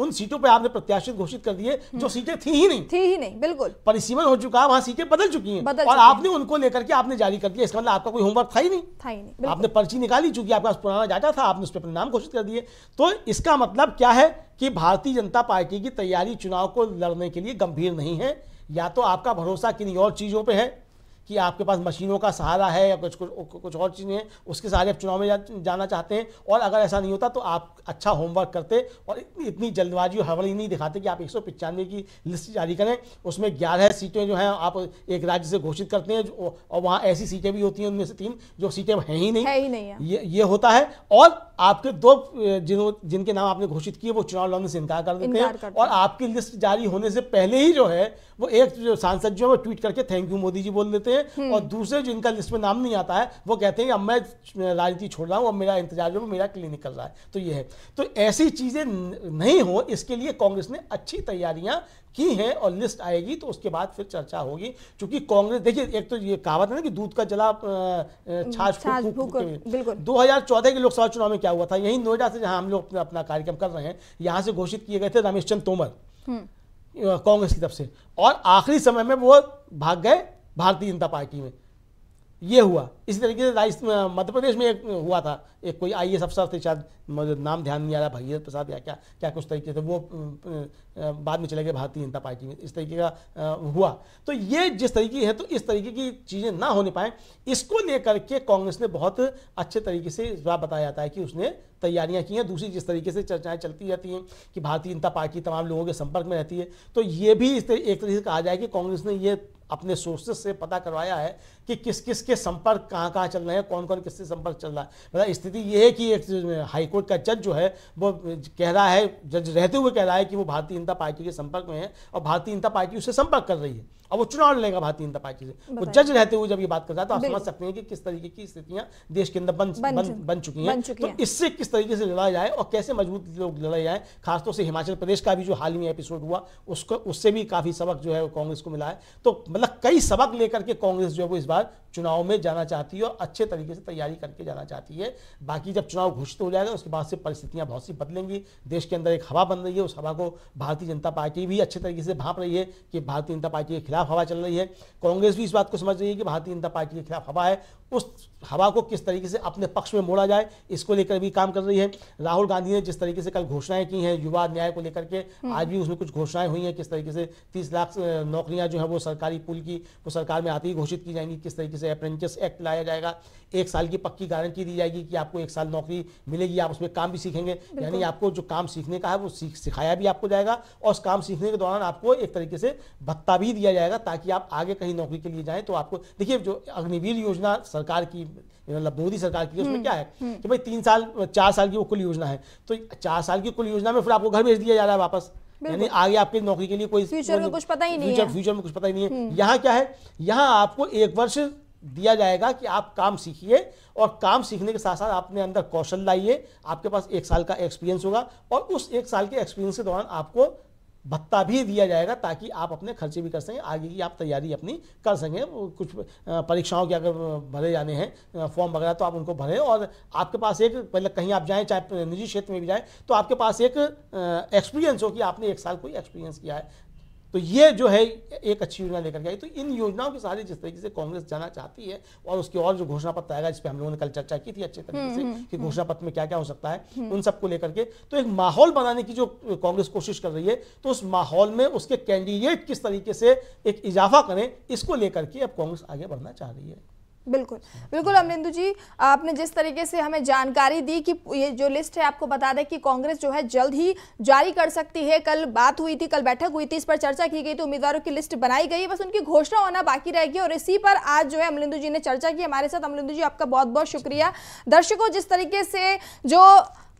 उन सीटों पर आपने प्रत्याशित घोषित कर दिए जो हम्म। सीटें थी ही नहीं थी ही नहीं बिल्कुल परिसीमन हो चुका है वहां सीटें बदल चुकी हैं और आपने उनको लेकर के आपने जारी कर दिया इसका मतलब आपका कोई होमवर्क था ही नहीं था ही नहीं आपने पर्ची निकाली चूंकि आपका पुराना डाटा था आपने उस पर अपने नाम घोषित कर दिए तो इसका मतलब क्या है कि भारतीय जनता पार्टी की तैयारी चुनाव को लड़ने के लिए गंभीर नहीं है या तो आपका भरोसा किन्हीं और चीज़ों पर है कि आपके पास मशीनों का सहारा है या कुछ कुछ कुछ और चीज़ें हैं उसके सहारे आप चुनाव में जा, जाना चाहते हैं और अगर ऐसा नहीं होता तो आप अच्छा होमवर्क करते और इतनी जल्दबाजी और हवली नहीं दिखाते कि आप एक की लिस्ट जारी करें उसमें ग्यारह सीटें जो हैं आप एक राज्य से घोषित करते हैं और वहाँ ऐसी सीटें भी होती हैं उनमें से तीन जो सीटें हैं ही नहीं, है ही नहीं है। ये ये होता है और आपके दो जिनों जिनके नाम आपने घोषित किए वो चुनाव लड़ने से इनकार कर देते हैं और आपकी लिस्ट जारी होने से पहले ही जो है वो एक जो सांसद जो है वो ट्वीट करके थैंक यू मोदी जी बोल देते हैं हैं हम्म। और दूसरे जो इनका लिस्ट में नाम नहीं आता है वो कहते हैं अब मैं राजनीति छोड़ रहा हूँ अब मेरा इंतजार जो मेरा क्लिनिक कर रहा है तो ये है तो ऐसी चीज़ें नहीं हो इसके लिए कांग्रेस ने अच्छी तैयारियाँ की है और लिस्ट आएगी तो उसके बाद फिर चर्चा होगी क्योंकि कांग्रेस देखिए एक तो ये कहावत है ना कि दूध का जला हम्म, छाछ बिल्कुल 2014 के लोकसभा चुनाव में क्या हुआ था यही नोएडा से जहां हम लोग अपना अपना कार्यक्रम कर रहे हैं यहां से घोषित किए गए थे रमेश चंद तोमर हम्म। कांग्रेस की तरफ से और आखिरी समय में वो भाग गए भारतीय जनता पार्टी में ये हुआ इसी तरीके से राज मध्य प्रदेश में एक हुआ था एक कोई आई एस अफसर थे शायद नाम ध्यान नहीं आ रहा भगीरथ प्रसाद या क्या क्या कुछ तरीके से वो बाद में चले गए भारतीय जनता पार्टी में इस तरीके का हुआ तो ये जिस तरीके है तो इस तरीके की चीज़ें ना होने पाए इसको लेकर के कांग्रेस ने बहुत अच्छे तरीके से इस बार बताया जाता है कि उसने तैयारियां की हैं दूसरी जिस तरीके से चर्चाएं चलती रहती हैं कि भारतीय जनता पार्टी तमाम लोगों के संपर्क में रहती है तो ये भी इस एक तरीके से कहा जाए कि कांग्रेस ने ये अपने सोर्सेस से पता करवाया है कि किस किस के संपर्क कहाँ कहाँ चल रहे हैं कौन कौन किससे संपर्क चल रहा है मतलब स्थिति ये है कि एक हाईकोर्ट का जज जो है वो कह रहा है जज रहते हुए कह रहा है कि वो भारतीय जनता पार्टी के संपर्क में है और भारतीय जनता पार्टी उससे संपर्क कर रही है और वो चुनाव लेगा भारतीय जनता पार्टी से वो जज रहते हुए जब ये बात कर रहा है तो आप समझ सकते हैं कि किस तरीके की स्थितियां देश के अंदर बन बन, बन, बन चुकी हैं तो इससे किस तरीके से लड़ा जाए और कैसे मजबूत लोग लड़े जाए खासतौर से हिमाचल प्रदेश का भी जो हाल ही में एपिसोड हुआ उसको उससे भी काफी सबक जो है कांग्रेस को मिला है तो मतलब कई सबक लेकर के कांग्रेस जो है वो इस बार बाद चुनाव में जाना चाहती है और अच्छे तरीके से तैयारी करके जाना चाहती है बाकी जब चुनाव घोषित हो जाएगा उसके बाद से परिस्थितियां बहुत सी बदलेंगी देश के अंदर एक हवा बन रही है उस हवा को भारतीय जनता पार्टी भी अच्छे तरीके से भाप रही है कि भारतीय जनता पार्टी के खिलाफ हवा चल रही है कांग्रेस भी इस बात को समझ रही है कि भारतीय जनता पार्टी के खिलाफ हवा है उस हवा को किस तरीके से अपने पक्ष में मोड़ा जाए इसको लेकर भी काम कर रही है राहुल गांधी ने जिस तरीके से कल घोषणाएं की हैं युवा न्याय को लेकर के हम्म। आज भी उसमें कुछ घोषणाएं हुई हैं किस तरीके से तीस लाख नौकरियां जो है वो सरकारी पुल की वो सरकार में आती ही घोषित की जाएंगी किस तरीके से अप्रेंटिस एक्ट लाया जाएगा एक साल की पक्की गारंटी दी जाएगी कि आपको एक साल नौकरी मिलेगी आप उसमें काम भी सीखेंगे यानी आपको जो काम सीखने का है वो सीख सिखाया भी आपको जाएगा और उस काम सीखने के दौरान आपको एक तरीके से भत्ता भी दिया जाएगा ताकि आप आगे कहीं नौकरी के लिए जाएँ तो आपको देखिए जो अग्निवीर योजना सरकार की मतलब मोदी सरकार की उसमें हम्म, क्या है हम्म। कि भाई तीन साल चार साल की वो कुल योजना है तो चार साल की कुल योजना में फिर आपको घर भेज दिया जा रहा है वापस यानी आगे आपके नौकरी के लिए कोई फ्यूचर मतलब में कुछ पता ही नहीं है फ्यूचर में कुछ पता ही नहीं है यहाँ क्या है यहाँ आपको एक वर्ष दिया जाएगा कि आप काम सीखिए और काम सीखने के साथ साथ आपने अंदर कौशल लाइए आपके पास एक साल का एक्सपीरियंस होगा और उस एक साल के एक्सपीरियंस के दौरान आपको भत्ता भी दिया जाएगा ताकि आप अपने खर्चे भी कर सकें आगे की आप तैयारी अपनी कर सकें कुछ परीक्षाओं के अगर भरे जाने हैं फॉर्म वगैरह तो आप उनको भरें और आपके पास एक पहले कहीं आप जाएं चाहे निजी क्षेत्र में भी जाएँ तो आपके पास एक एक्सपीरियंस हो कि आपने एक साल कोई एक्सपीरियंस किया है तो ये जो है एक अच्छी योजना लेकर के आई तो इन योजनाओं के सहारे जिस तरीके से कांग्रेस जाना चाहती है और उसकी और जो घोषणा पत्र आएगा जिसपे हम लोगों ने कल चर्चा की थी अच्छे तरीके से हम्म, कि हम्म, घोषणा पत्र में क्या क्या हो सकता है हम्म। उन सबको लेकर के तो एक माहौल बनाने की जो कांग्रेस कोशिश कर रही है तो उस माहौल में उसके कैंडिडेट किस तरीके से एक इजाफा करें इसको लेकर के अब कांग्रेस आगे बढ़ना चाह रही है बिल्कुल बिल्कुल अमरिंदु जी आपने जिस तरीके से हमें जानकारी दी कि ये जो लिस्ट है आपको बता दें कि कांग्रेस जो है जल्द ही जारी कर सकती है कल बात हुई थी कल बैठक हुई थी इस पर चर्चा की गई तो उम्मीदवारों की लिस्ट बनाई गई बस उनकी घोषणा होना बाकी रहेगी और इसी पर आज जो है अमरिंदु जी ने चर्चा की हमारे साथ अमरिंदु जी आपका बहुत बहुत शुक्रिया दर्शकों जिस तरीके से जो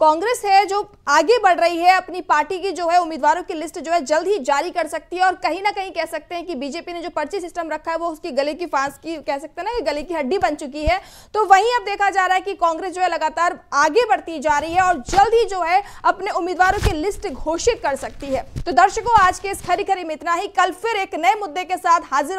कांग्रेस है जो आगे बढ़ रही है अपनी पार्टी की जो है उम्मीदवारों की लिस्ट जो है जल्द ही जारी कर सकती है और कहीं ना कहीं कह सकते हैं कि बीजेपी ने जो पर्ची सिस्टम रखा है वो उसकी गले की फांस की कह सकते हैं ना कि गले की हड्डी बन चुकी है तो वहीं अब देखा जा रहा है कि कांग्रेस जो है लगातार आगे बढ़ती जा रही है और जल्द ही जो है अपने उम्मीदवारों की लिस्ट घोषित कर सकती है तो दर्शकों आज के इस खरी खरी में इतना ही कल फिर एक नए मुद्दे के साथ हाजिर